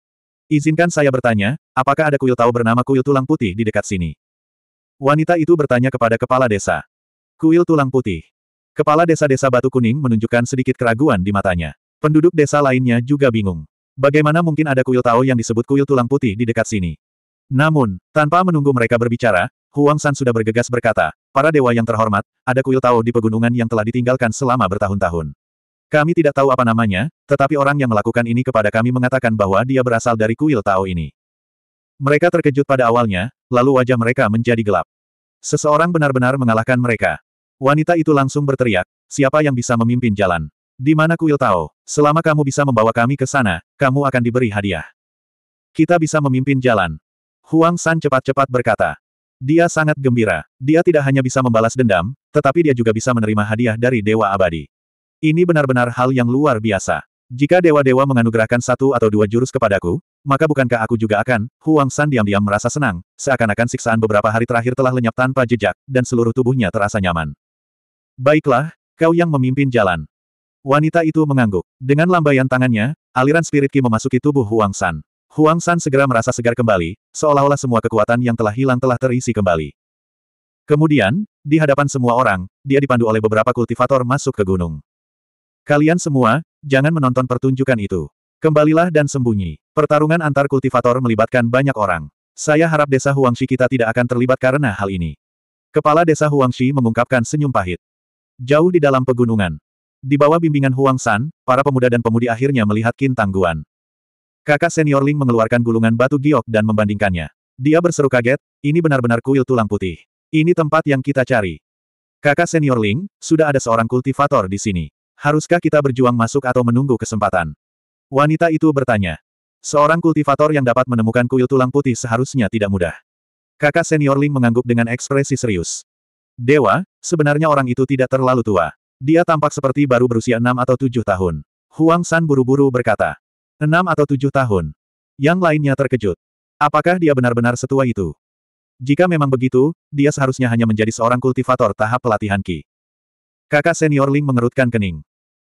A: Izinkan saya bertanya, apakah ada kuil tahu bernama kuil tulang putih di dekat sini? Wanita itu bertanya kepada kepala desa. Kuil tulang putih. Kepala desa-desa batu kuning menunjukkan sedikit keraguan di matanya. Penduduk desa lainnya juga bingung. Bagaimana mungkin ada kuil Tao yang disebut kuil tulang putih di dekat sini? Namun, tanpa menunggu mereka berbicara, Huang San sudah bergegas berkata, para dewa yang terhormat, ada kuil Tao di pegunungan yang telah ditinggalkan selama bertahun-tahun. Kami tidak tahu apa namanya, tetapi orang yang melakukan ini kepada kami mengatakan bahwa dia berasal dari kuil Tao ini. Mereka terkejut pada awalnya, lalu wajah mereka menjadi gelap. Seseorang benar-benar mengalahkan mereka. Wanita itu langsung berteriak, siapa yang bisa memimpin jalan? Di mana kuil Tao? Selama kamu bisa membawa kami ke sana, kamu akan diberi hadiah. Kita bisa memimpin jalan. Huang San cepat-cepat berkata. Dia sangat gembira. Dia tidak hanya bisa membalas dendam, tetapi dia juga bisa menerima hadiah dari Dewa Abadi. Ini benar-benar hal yang luar biasa. Jika dewa-dewa menganugerahkan satu atau dua jurus kepadaku, maka bukankah aku juga akan? Huang San diam-diam merasa senang, seakan-akan siksaan beberapa hari terakhir telah lenyap tanpa jejak, dan seluruh tubuhnya terasa nyaman. Baiklah, kau yang memimpin jalan. Wanita itu mengangguk. Dengan lambaian tangannya, aliran spirit Qi memasuki tubuh Huang San. Huang San segera merasa segar kembali, seolah-olah semua kekuatan yang telah hilang telah terisi kembali. Kemudian, di hadapan semua orang, dia dipandu oleh beberapa kultivator masuk ke gunung. Kalian semua, jangan menonton pertunjukan itu. Kembalilah dan sembunyi. Pertarungan antar kultivator melibatkan banyak orang. Saya harap desa huang Huangshi kita tidak akan terlibat karena hal ini. Kepala desa huang Huangshi mengungkapkan senyum pahit. Jauh di dalam pegunungan, di bawah bimbingan Huang San, para pemuda dan pemudi akhirnya melihat Qin Tangguan. Kakak senior Ling mengeluarkan gulungan batu giok dan membandingkannya. Dia berseru kaget, ini benar-benar kuil tulang putih. Ini tempat yang kita cari. Kakak senior Ling, sudah ada seorang kultivator di sini. Haruskah kita berjuang masuk atau menunggu kesempatan? Wanita itu bertanya. Seorang kultivator yang dapat menemukan kuil tulang putih seharusnya tidak mudah. Kakak senior Ling mengangguk dengan ekspresi serius. Dewa, sebenarnya orang itu tidak terlalu tua. Dia tampak seperti baru berusia enam atau tujuh tahun. Huang San buru-buru berkata. Enam atau tujuh tahun. Yang lainnya terkejut. Apakah dia benar-benar setua itu? Jika memang begitu, dia seharusnya hanya menjadi seorang kultivator tahap pelatihan Ki. Kakak senior Ling mengerutkan kening.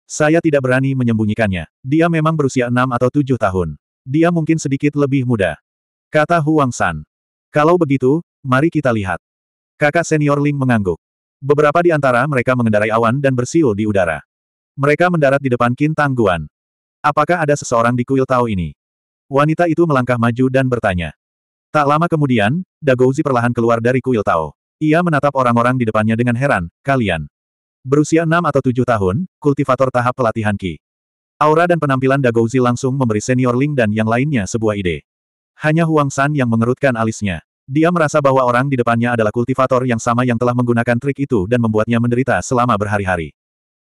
A: Saya tidak berani menyembunyikannya. Dia memang berusia enam atau tujuh tahun. Dia mungkin sedikit lebih muda. Kata Huang San. Kalau begitu, mari kita lihat. Kakak senior Ling mengangguk. Beberapa di antara mereka mengendarai awan dan bersiul di udara. Mereka mendarat di depan Kintang Guan. Apakah ada seseorang di kuil Tao ini? Wanita itu melangkah maju dan bertanya. Tak lama kemudian, Dagouzi perlahan keluar dari kuil Tao. Ia menatap orang-orang di depannya dengan heran, kalian. Berusia enam atau tujuh tahun, kultivator tahap pelatihan Ki. Aura dan penampilan Dagouzi langsung memberi senior Ling dan yang lainnya sebuah ide. Hanya Huang San yang mengerutkan alisnya. Dia merasa bahwa orang di depannya adalah kultivator yang sama yang telah menggunakan trik itu dan membuatnya menderita selama berhari-hari.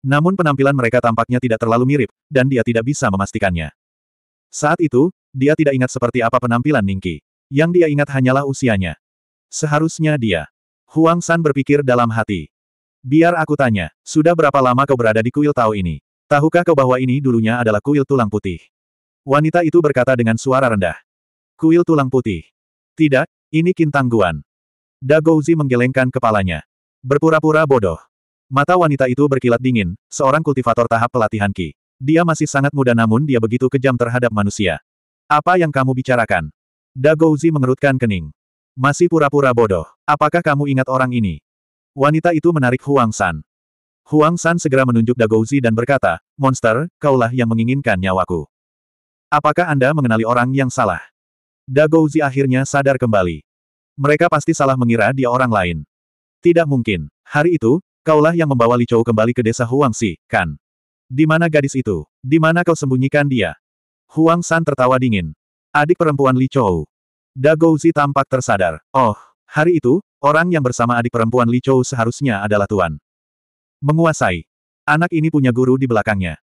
A: Namun penampilan mereka tampaknya tidak terlalu mirip, dan dia tidak bisa memastikannya. Saat itu, dia tidak ingat seperti apa penampilan Ningki. Yang dia ingat hanyalah usianya. Seharusnya dia. Huang San berpikir dalam hati. Biar aku tanya, sudah berapa lama kau berada di kuil Tao ini? Tahukah kau bahwa ini dulunya adalah kuil tulang putih? Wanita itu berkata dengan suara rendah. Kuil tulang putih. Tidak, ini Kintang Guan. Dagouzi menggelengkan kepalanya. Berpura-pura bodoh. Mata wanita itu berkilat dingin, seorang kultivator tahap pelatihan Ki. Dia masih sangat muda namun dia begitu kejam terhadap manusia. Apa yang kamu bicarakan? Dagouzi mengerutkan kening. Masih pura-pura bodoh. Apakah kamu ingat orang ini? Wanita itu menarik Huang San. Huang San segera menunjuk Dagouzi dan berkata, Monster, kaulah yang menginginkan nyawaku. Apakah Anda mengenali orang yang salah? Dagouzi akhirnya sadar kembali. Mereka pasti salah mengira dia orang lain. Tidak mungkin. Hari itu, kaulah yang membawa Li Chou kembali ke desa Huangsi, kan? Di mana gadis itu? Di mana kau sembunyikan dia? Huang San tertawa dingin. Adik perempuan Li Chou. Dagouzi tampak tersadar. Oh, hari itu, orang yang bersama adik perempuan Li Chou seharusnya adalah Tuan. Menguasai. Anak ini punya guru di belakangnya.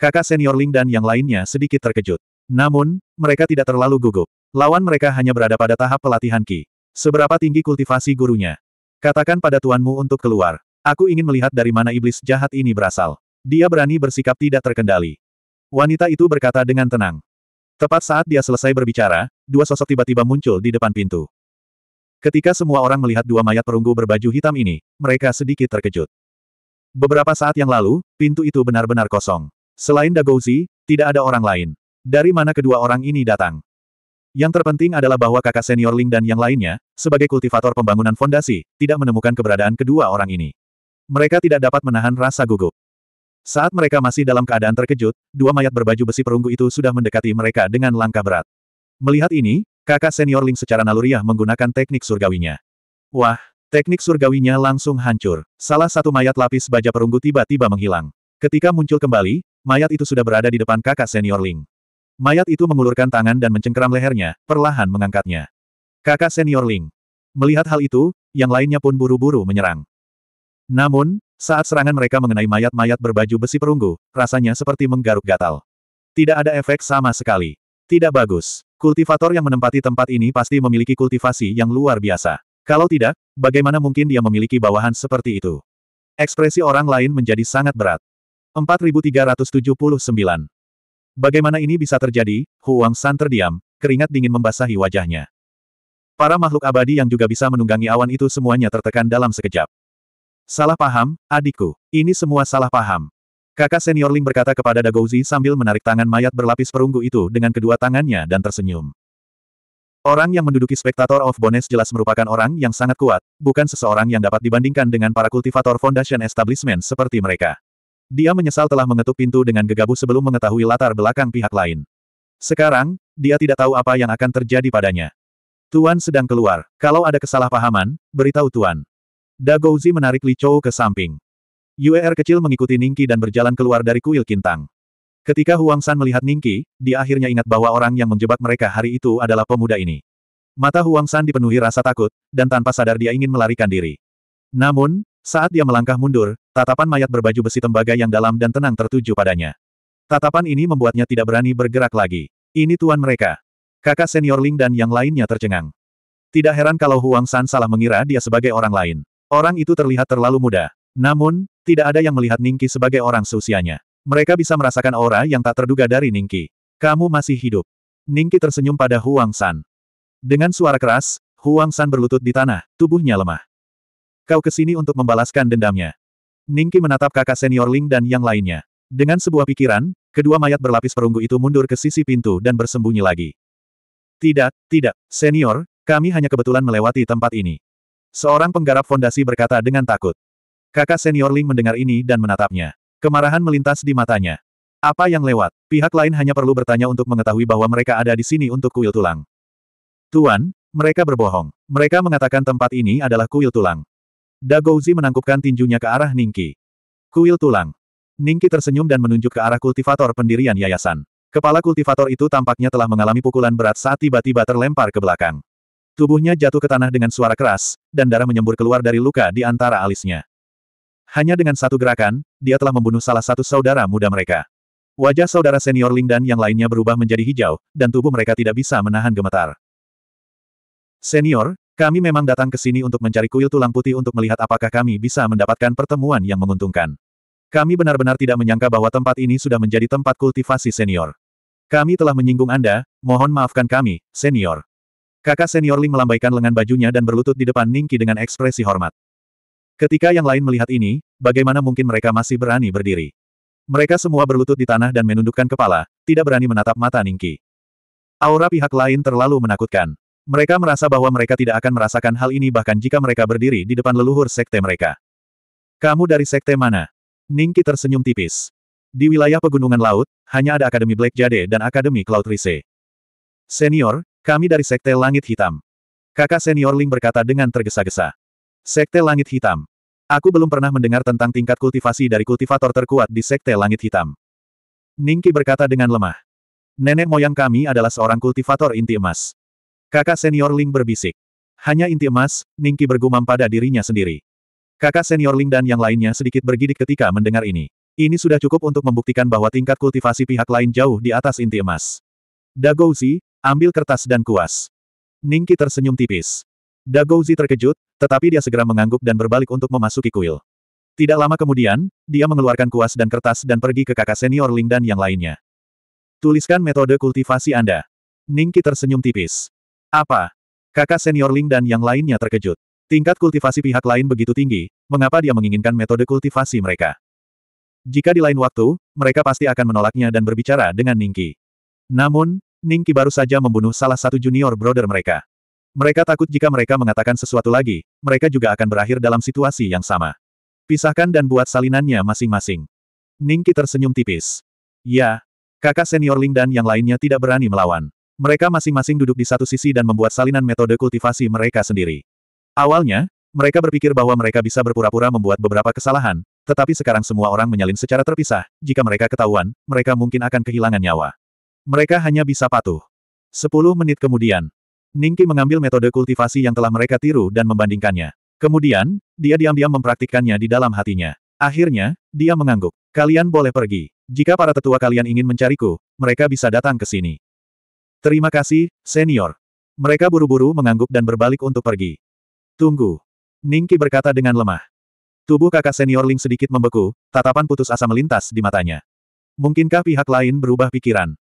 A: Kakak senior Ling dan yang lainnya sedikit terkejut. Namun, mereka tidak terlalu gugup. Lawan mereka hanya berada pada tahap pelatihan Ki. Seberapa tinggi kultivasi gurunya? Katakan pada tuanmu untuk keluar. Aku ingin melihat dari mana iblis jahat ini berasal. Dia berani bersikap tidak terkendali. Wanita itu berkata dengan tenang. Tepat saat dia selesai berbicara, dua sosok tiba-tiba muncul di depan pintu. Ketika semua orang melihat dua mayat perunggu berbaju hitam ini, mereka sedikit terkejut. Beberapa saat yang lalu, pintu itu benar-benar kosong. Selain Dagouzi, tidak ada orang lain. Dari mana kedua orang ini datang? Yang terpenting adalah bahwa kakak senior Ling dan yang lainnya, sebagai kultivator pembangunan fondasi, tidak menemukan keberadaan kedua orang ini. Mereka tidak dapat menahan rasa gugup. Saat mereka masih dalam keadaan terkejut, dua mayat berbaju besi perunggu itu sudah mendekati mereka dengan langkah berat. Melihat ini, kakak senior Ling secara naluriah menggunakan teknik surgawinya. Wah, teknik surgawinya langsung hancur. Salah satu mayat lapis baja perunggu tiba-tiba menghilang. Ketika muncul kembali, mayat itu sudah berada di depan kakak senior Ling. Mayat itu mengulurkan tangan dan mencengkeram lehernya, perlahan mengangkatnya. Kakak senior Ling. Melihat hal itu, yang lainnya pun buru-buru menyerang. Namun, saat serangan mereka mengenai mayat-mayat berbaju besi perunggu, rasanya seperti menggaruk gatal. Tidak ada efek sama sekali. Tidak bagus. Kultivator yang menempati tempat ini pasti memiliki kultivasi yang luar biasa. Kalau tidak, bagaimana mungkin dia memiliki bawahan seperti itu? Ekspresi orang lain menjadi sangat berat. 4379 Bagaimana ini bisa terjadi? Huang San terdiam, keringat dingin membasahi wajahnya. Para makhluk abadi yang juga bisa menunggangi awan itu semuanya tertekan dalam sekejap. Salah paham, adikku. Ini semua salah paham. Kakak senior Ling berkata kepada Dagouzi sambil menarik tangan mayat berlapis perunggu itu dengan kedua tangannya dan tersenyum. Orang yang menduduki Spectator of Bones jelas merupakan orang yang sangat kuat, bukan seseorang yang dapat dibandingkan dengan para kultivator Foundation Establishment seperti mereka. Dia menyesal telah mengetuk pintu dengan gegabah sebelum mengetahui latar belakang pihak lain. Sekarang, dia tidak tahu apa yang akan terjadi padanya. Tuan sedang keluar. Kalau ada kesalahpahaman, beritahu Tuan. Dagouzi menarik Li Chou ke samping. Yuer kecil mengikuti Ningki dan berjalan keluar dari kuil Kintang. Ketika Huang San melihat Ningki, dia akhirnya ingat bahwa orang yang menjebak mereka hari itu adalah pemuda ini. Mata Huang San dipenuhi rasa takut, dan tanpa sadar dia ingin melarikan diri. Namun, saat dia melangkah mundur, Tatapan mayat berbaju besi tembaga yang dalam dan tenang tertuju padanya. Tatapan ini membuatnya tidak berani bergerak lagi. Ini tuan mereka. Kakak senior Ling dan yang lainnya tercengang. Tidak heran kalau Huang San salah mengira dia sebagai orang lain. Orang itu terlihat terlalu muda. Namun, tidak ada yang melihat Ningki sebagai orang seusianya. Mereka bisa merasakan aura yang tak terduga dari Ningki. Kamu masih hidup. Ningki tersenyum pada Huang San. Dengan suara keras, Huang San berlutut di tanah, tubuhnya lemah. Kau kesini untuk membalaskan dendamnya. Ningki menatap kakak senior Ling dan yang lainnya. Dengan sebuah pikiran, kedua mayat berlapis perunggu itu mundur ke sisi pintu dan bersembunyi lagi. Tidak, tidak, senior, kami hanya kebetulan melewati tempat ini. Seorang penggarap fondasi berkata dengan takut. Kakak senior Ling mendengar ini dan menatapnya. Kemarahan melintas di matanya. Apa yang lewat? Pihak lain hanya perlu bertanya untuk mengetahui bahwa mereka ada di sini untuk kuil tulang. Tuan, mereka berbohong. Mereka mengatakan tempat ini adalah kuil tulang. Dagouzi menangkupkan tinjunya ke arah Ningki. Kuil tulang. Ningki tersenyum dan menunjuk ke arah kultivator pendirian yayasan. Kepala kultivator itu tampaknya telah mengalami pukulan berat saat tiba-tiba terlempar ke belakang. Tubuhnya jatuh ke tanah dengan suara keras, dan darah menyembur keluar dari luka di antara alisnya. Hanya dengan satu gerakan, dia telah membunuh salah satu saudara muda mereka. Wajah saudara senior Ling dan yang lainnya berubah menjadi hijau, dan tubuh mereka tidak bisa menahan gemetar. Senior, kami memang datang ke sini untuk mencari kuil tulang putih untuk melihat apakah kami bisa mendapatkan pertemuan yang menguntungkan. Kami benar-benar tidak menyangka bahwa tempat ini sudah menjadi tempat kultivasi senior. Kami telah menyinggung Anda, mohon maafkan kami, senior. Kakak senior Ling melambaikan lengan bajunya dan berlutut di depan Ningki dengan ekspresi hormat. Ketika yang lain melihat ini, bagaimana mungkin mereka masih berani berdiri? Mereka semua berlutut di tanah dan menundukkan kepala, tidak berani menatap mata Ningki. Aura pihak lain terlalu menakutkan. Mereka merasa bahwa mereka tidak akan merasakan hal ini bahkan jika mereka berdiri di depan leluhur sekte mereka. Kamu dari sekte mana? Ningki tersenyum tipis. Di wilayah pegunungan laut, hanya ada Akademi Black Jade dan Akademi Cloud Rise. Senior, kami dari sekte Langit Hitam. Kakak senior Ling berkata dengan tergesa-gesa. Sekte Langit Hitam. Aku belum pernah mendengar tentang tingkat kultivasi dari kultivator terkuat di Sekte Langit Hitam. Ningki berkata dengan lemah. Nenek moyang kami adalah seorang kultivator inti emas. Kakak senior Ling berbisik. Hanya inti emas, Ningki bergumam pada dirinya sendiri. Kakak senior Ling dan yang lainnya sedikit bergidik ketika mendengar ini. Ini sudah cukup untuk membuktikan bahwa tingkat kultivasi pihak lain jauh di atas inti emas. Dagouzi, ambil kertas dan kuas. Ningki tersenyum tipis. Dagouzi terkejut, tetapi dia segera mengangguk dan berbalik untuk memasuki kuil. Tidak lama kemudian, dia mengeluarkan kuas dan kertas dan pergi ke kakak senior Ling dan yang lainnya. Tuliskan metode kultivasi Anda. Ningki tersenyum tipis. Apa? Kakak senior Ling dan yang lainnya terkejut. Tingkat kultivasi pihak lain begitu tinggi, mengapa dia menginginkan metode kultivasi mereka? Jika di lain waktu, mereka pasti akan menolaknya dan berbicara dengan Ningki. Namun, Ningki baru saja membunuh salah satu junior brother mereka. Mereka takut jika mereka mengatakan sesuatu lagi, mereka juga akan berakhir dalam situasi yang sama. Pisahkan dan buat salinannya masing-masing. Ningki tersenyum tipis. Ya, kakak senior Ling dan yang lainnya tidak berani melawan. Mereka masing-masing duduk di satu sisi dan membuat salinan metode kultivasi mereka sendiri. Awalnya, mereka berpikir bahwa mereka bisa berpura-pura membuat beberapa kesalahan, tetapi sekarang semua orang menyalin secara terpisah, jika mereka ketahuan, mereka mungkin akan kehilangan nyawa. Mereka hanya bisa patuh. Sepuluh menit kemudian, Ningki mengambil metode kultivasi yang telah mereka tiru dan membandingkannya. Kemudian, dia diam-diam mempraktikkannya di dalam hatinya. Akhirnya, dia mengangguk. Kalian boleh pergi. Jika para tetua kalian ingin mencariku, mereka bisa datang ke sini. Terima kasih, senior. Mereka buru-buru mengangguk dan berbalik untuk pergi. Tunggu. Ningki berkata dengan lemah. Tubuh kakak senior Ling sedikit membeku, tatapan putus asa melintas di matanya. Mungkinkah pihak lain berubah pikiran?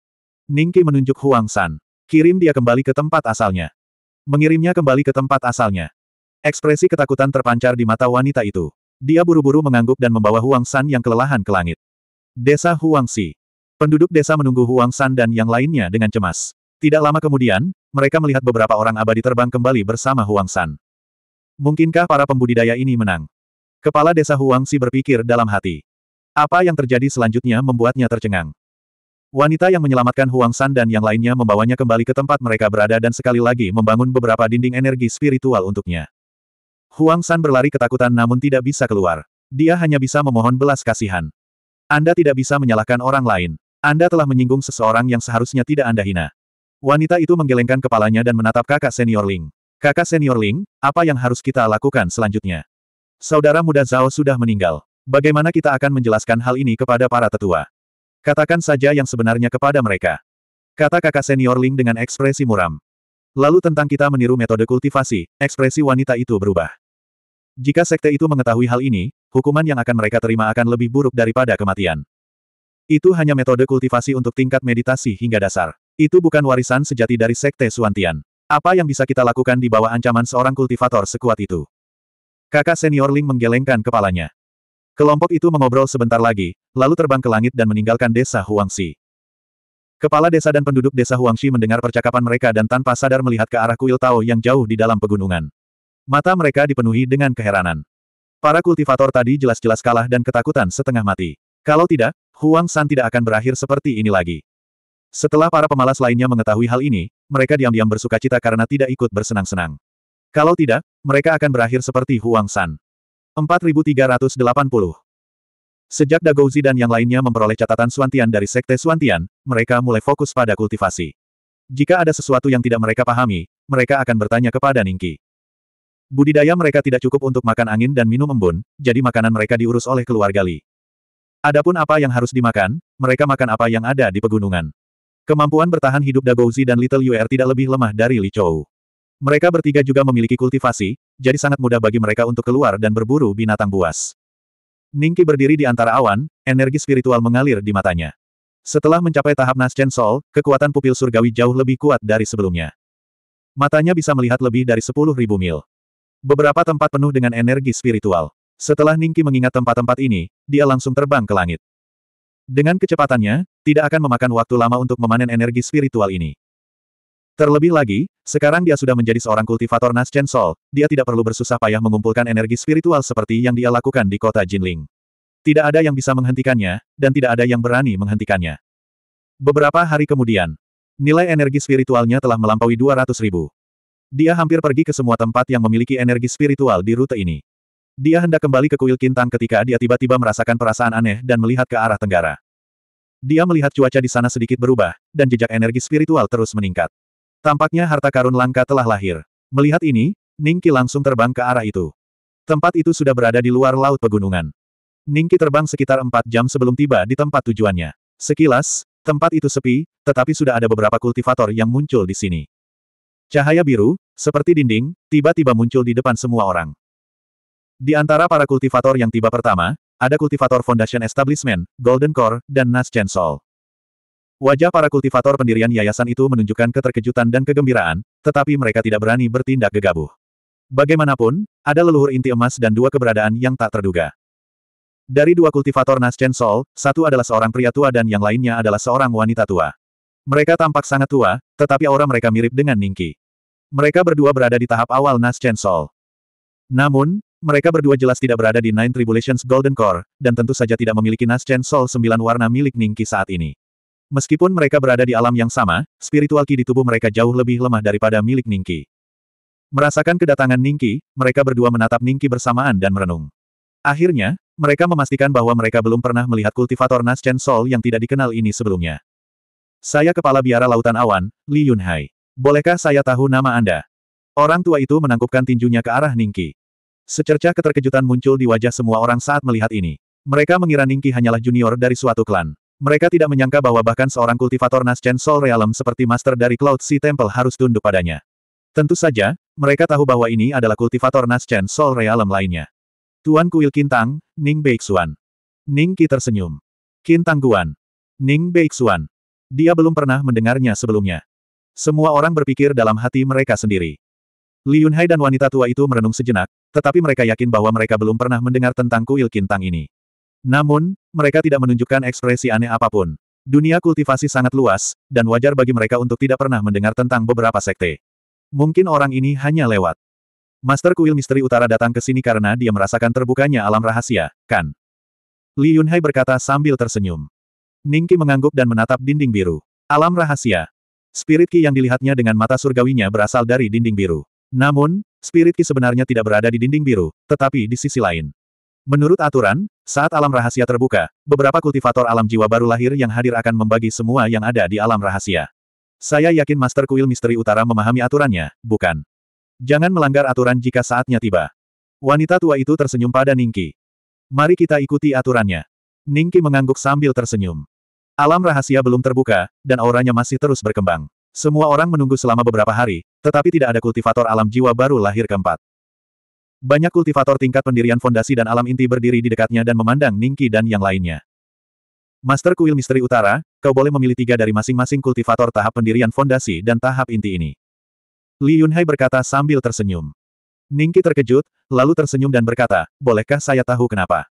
A: Ningki menunjuk Huang San. Kirim dia kembali ke tempat asalnya. Mengirimnya kembali ke tempat asalnya. Ekspresi ketakutan terpancar di mata wanita itu. Dia buru-buru mengangguk dan membawa Huang San yang kelelahan ke langit. Desa Huang Si. Penduduk desa menunggu Huang San dan yang lainnya dengan cemas. Tidak lama kemudian, mereka melihat beberapa orang abadi terbang kembali bersama Huang San. Mungkinkah para pembudidaya ini menang? Kepala desa Huang Si berpikir dalam hati. Apa yang terjadi selanjutnya membuatnya tercengang. Wanita yang menyelamatkan Huang San dan yang lainnya membawanya kembali ke tempat mereka berada dan sekali lagi membangun beberapa dinding energi spiritual untuknya. Huang San berlari ketakutan namun tidak bisa keluar. Dia hanya bisa memohon belas kasihan. Anda tidak bisa menyalahkan orang lain. Anda telah menyinggung seseorang yang seharusnya tidak Anda hina. Wanita itu menggelengkan kepalanya dan menatap kakak senior Ling. Kakak senior Ling, apa yang harus kita lakukan selanjutnya? Saudara muda Zhao sudah meninggal. Bagaimana kita akan menjelaskan hal ini kepada para tetua? Katakan saja yang sebenarnya kepada mereka. Kata kakak senior Ling dengan ekspresi muram. Lalu tentang kita meniru metode kultivasi, ekspresi wanita itu berubah. Jika sekte itu mengetahui hal ini, hukuman yang akan mereka terima akan lebih buruk daripada kematian. Itu hanya metode kultivasi untuk tingkat meditasi hingga dasar. Itu bukan warisan sejati dari Sekte Suantian. Apa yang bisa kita lakukan di bawah ancaman seorang kultivator sekuat itu? Kakak senior Ling menggelengkan kepalanya. Kelompok itu mengobrol sebentar lagi, lalu terbang ke langit dan meninggalkan desa Huangxi. Kepala desa dan penduduk desa Huangxi mendengar percakapan mereka dan tanpa sadar melihat ke arah kuil Tao yang jauh di dalam pegunungan. Mata mereka dipenuhi dengan keheranan. Para kultivator tadi jelas-jelas kalah dan ketakutan setengah mati. Kalau tidak, Huang San tidak akan berakhir seperti ini lagi. Setelah para pemalas lainnya mengetahui hal ini, mereka diam-diam bersuka cita karena tidak ikut bersenang-senang. Kalau tidak, mereka akan berakhir seperti Huang San. 4380 Sejak Dagouzi dan yang lainnya memperoleh catatan Suantian dari Sekte Suantian, mereka mulai fokus pada kultivasi. Jika ada sesuatu yang tidak mereka pahami, mereka akan bertanya kepada Ningki. Budidaya mereka tidak cukup untuk makan angin dan minum embun, jadi makanan mereka diurus oleh keluarga Li. Adapun apa yang harus dimakan, mereka makan apa yang ada di pegunungan. Kemampuan bertahan hidup Dagouzi dan Little Yuer tidak lebih lemah dari Li Chou. Mereka bertiga juga memiliki kultivasi, jadi sangat mudah bagi mereka untuk keluar dan berburu binatang buas. Ningki berdiri di antara awan, energi spiritual mengalir di matanya. Setelah mencapai tahap Naschen Sol, kekuatan pupil surgawi jauh lebih kuat dari sebelumnya. Matanya bisa melihat lebih dari 10.000 mil. Beberapa tempat penuh dengan energi spiritual. Setelah Ningki mengingat tempat-tempat ini, dia langsung terbang ke langit. Dengan kecepatannya, tidak akan memakan waktu lama untuk memanen energi spiritual ini. Terlebih lagi, sekarang dia sudah menjadi seorang kultivator Naschen Sol, dia tidak perlu bersusah payah mengumpulkan energi spiritual seperti yang dia lakukan di kota Jinling. Tidak ada yang bisa menghentikannya, dan tidak ada yang berani menghentikannya. Beberapa hari kemudian, nilai energi spiritualnya telah melampaui 200 ribu. Dia hampir pergi ke semua tempat yang memiliki energi spiritual di rute ini. Dia hendak kembali ke kuil Kintang ketika dia tiba-tiba merasakan perasaan aneh dan melihat ke arah tenggara. Dia melihat cuaca di sana sedikit berubah, dan jejak energi spiritual terus meningkat. Tampaknya harta karun langka telah lahir. Melihat ini, Ningki langsung terbang ke arah itu. Tempat itu sudah berada di luar laut pegunungan. Ningki terbang sekitar empat jam sebelum tiba di tempat tujuannya. Sekilas, tempat itu sepi, tetapi sudah ada beberapa kultivator yang muncul di sini. Cahaya biru, seperti dinding, tiba-tiba muncul di depan semua orang. Di antara para kultivator yang tiba pertama, ada kultivator Foundation Establishment, Golden Core, dan Nas Sol. Wajah para kultivator pendirian yayasan itu menunjukkan keterkejutan dan kegembiraan, tetapi mereka tidak berani bertindak gegabah. Bagaimanapun, ada leluhur inti emas dan dua keberadaan yang tak terduga. Dari dua kultivator Nas Sol, satu adalah seorang pria tua dan yang lainnya adalah seorang wanita tua. Mereka tampak sangat tua, tetapi aura mereka mirip dengan Ningki. Mereka berdua berada di tahap awal Nas Sol. Namun, mereka berdua jelas tidak berada di Nine Tribulations Golden Core, dan tentu saja tidak memiliki Naschen Soul sembilan warna milik Ningki saat ini. Meskipun mereka berada di alam yang sama, spiritual ki di tubuh mereka jauh lebih lemah daripada milik Ningki. Merasakan kedatangan Ningki, mereka berdua menatap Ningki bersamaan dan merenung. Akhirnya, mereka memastikan bahwa mereka belum pernah melihat kultivator Naschen Soul yang tidak dikenal ini sebelumnya. Saya Kepala Biara Lautan Awan, Li Yunhai. Bolehkah saya tahu nama Anda? Orang tua itu menangkupkan tinjunya ke arah Ningki. Secercah keterkejutan muncul di wajah semua orang saat melihat ini. Mereka mengira Ningki hanyalah junior dari suatu klan. Mereka tidak menyangka bahwa bahkan seorang kultivator Nascent Soul Realm seperti master dari Cloud Sea Temple harus tunduk padanya. Tentu saja, mereka tahu bahwa ini adalah kultivator Nascent Soul Realm lainnya. Tuan Kuil Kintang, Ning Beixuan. Ning Qi tersenyum. Kintang Guan. Ning Beixuan. Dia belum pernah mendengarnya sebelumnya. Semua orang berpikir dalam hati mereka sendiri. Li Yunhai dan wanita tua itu merenung sejenak, tetapi mereka yakin bahwa mereka belum pernah mendengar tentang kuil Kintang ini. Namun, mereka tidak menunjukkan ekspresi aneh apapun. Dunia kultivasi sangat luas, dan wajar bagi mereka untuk tidak pernah mendengar tentang beberapa sekte. Mungkin orang ini hanya lewat. Master Kuil Misteri Utara datang ke sini karena dia merasakan terbukanya alam rahasia, kan? Li Yunhai berkata sambil tersenyum. Ningki mengangguk dan menatap dinding biru. Alam rahasia. Spirit Ki yang dilihatnya dengan mata surgawinya berasal dari dinding biru. Namun, spirit ki sebenarnya tidak berada di dinding biru, tetapi di sisi lain. Menurut aturan, saat alam rahasia terbuka, beberapa kultivator alam jiwa baru lahir yang hadir akan membagi semua yang ada di alam rahasia. Saya yakin Master Kuil Misteri Utara memahami aturannya, bukan? Jangan melanggar aturan jika saatnya tiba. Wanita tua itu tersenyum pada Ningki. Mari kita ikuti aturannya. Ningki mengangguk sambil tersenyum. Alam rahasia belum terbuka, dan auranya masih terus berkembang. Semua orang menunggu selama beberapa hari, tetapi tidak ada kultivator alam jiwa baru lahir keempat. Banyak kultivator tingkat pendirian fondasi dan alam inti berdiri di dekatnya dan memandang Ningki dan yang lainnya. Master Kuil Misteri Utara, kau boleh memilih tiga dari masing-masing kultivator tahap pendirian fondasi dan tahap inti ini. Li Yunhai berkata sambil tersenyum. Ningki terkejut, lalu tersenyum dan berkata, bolehkah saya tahu kenapa?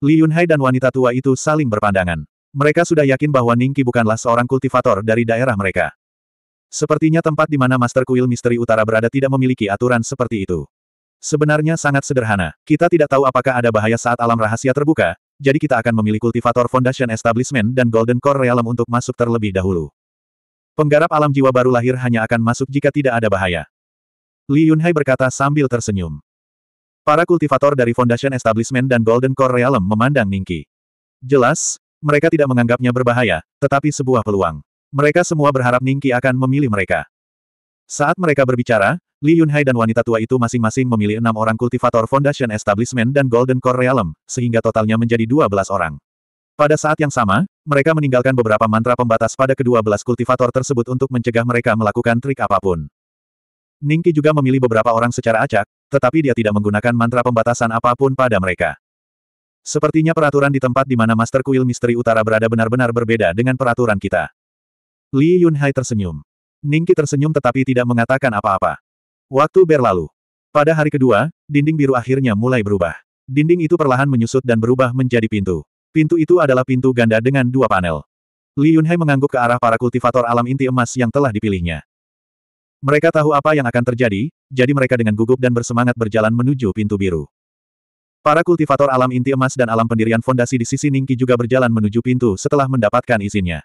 A: Li Yunhai dan wanita tua itu saling berpandangan. Mereka sudah yakin bahwa Ningki bukanlah seorang kultivator dari daerah mereka. Sepertinya tempat di mana Master Kuil Misteri Utara berada tidak memiliki aturan seperti itu. Sebenarnya sangat sederhana. Kita tidak tahu apakah ada bahaya saat alam rahasia terbuka, jadi kita akan memilih kultivator Foundation Establishment dan Golden Core Realm untuk masuk terlebih dahulu. Penggarap alam jiwa baru lahir hanya akan masuk jika tidak ada bahaya. Li Yunhai berkata sambil tersenyum. Para kultivator dari Foundation Establishment dan Golden Core Realm memandang Ningki. Jelas, mereka tidak menganggapnya berbahaya, tetapi sebuah peluang. Mereka semua berharap Ningki akan memilih mereka. Saat mereka berbicara, Li Yunhai dan wanita tua itu masing-masing memilih enam orang kultivator Foundation Establishment dan Golden Core Realm, sehingga totalnya menjadi 12 orang. Pada saat yang sama, mereka meninggalkan beberapa mantra pembatas pada kedua belas kultivator tersebut untuk mencegah mereka melakukan trik apapun. Ningki juga memilih beberapa orang secara acak, tetapi dia tidak menggunakan mantra pembatasan apapun pada mereka. Sepertinya peraturan di tempat di mana Master Kuil Misteri Utara berada benar-benar berbeda dengan peraturan kita. Li Yunhai tersenyum. Ningki tersenyum tetapi tidak mengatakan apa-apa. Waktu berlalu. Pada hari kedua, dinding biru akhirnya mulai berubah. Dinding itu perlahan menyusut dan berubah menjadi pintu. Pintu itu adalah pintu ganda dengan dua panel. Li Yunhai mengangguk ke arah para kultivator alam inti emas yang telah dipilihnya. Mereka tahu apa yang akan terjadi, jadi mereka dengan gugup dan bersemangat berjalan menuju pintu biru. Para kultivator alam inti emas dan alam pendirian fondasi di sisi Ningki juga berjalan menuju pintu setelah mendapatkan izinnya.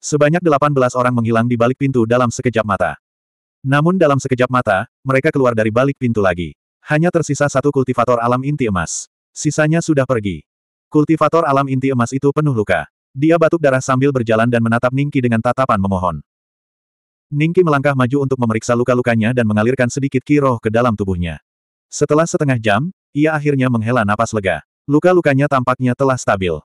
A: Sebanyak 18 orang menghilang di balik pintu dalam sekejap mata. Namun dalam sekejap mata, mereka keluar dari balik pintu lagi. Hanya tersisa satu kultivator alam inti emas. Sisanya sudah pergi. Kultivator alam inti emas itu penuh luka. Dia batuk darah sambil berjalan dan menatap Ningki dengan tatapan memohon. Ningki melangkah maju untuk memeriksa luka-lukanya dan mengalirkan sedikit kiroh ke dalam tubuhnya. Setelah setengah jam, ia akhirnya menghela napas lega. Luka-lukanya tampaknya telah stabil.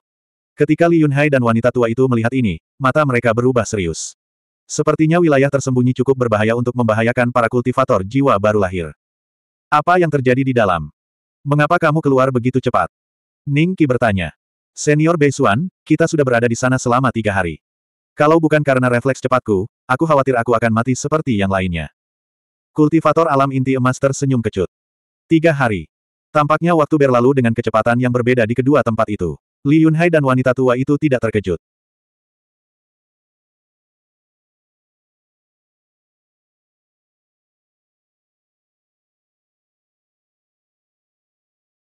A: Ketika Li Yunhai dan wanita tua itu melihat ini, mata mereka berubah serius. Sepertinya wilayah tersembunyi cukup berbahaya untuk membahayakan para kultivator jiwa baru lahir. Apa yang terjadi di dalam? Mengapa kamu keluar begitu cepat? Ning Qi bertanya. Senior Bei Beisuan, kita sudah berada di sana selama tiga hari. Kalau bukan karena refleks cepatku, aku khawatir aku akan mati seperti yang lainnya. Kultivator alam inti emas tersenyum kecut. Tiga hari. Tampaknya waktu berlalu dengan kecepatan yang berbeda di kedua tempat itu. Li Yunhai dan wanita tua itu tidak terkejut.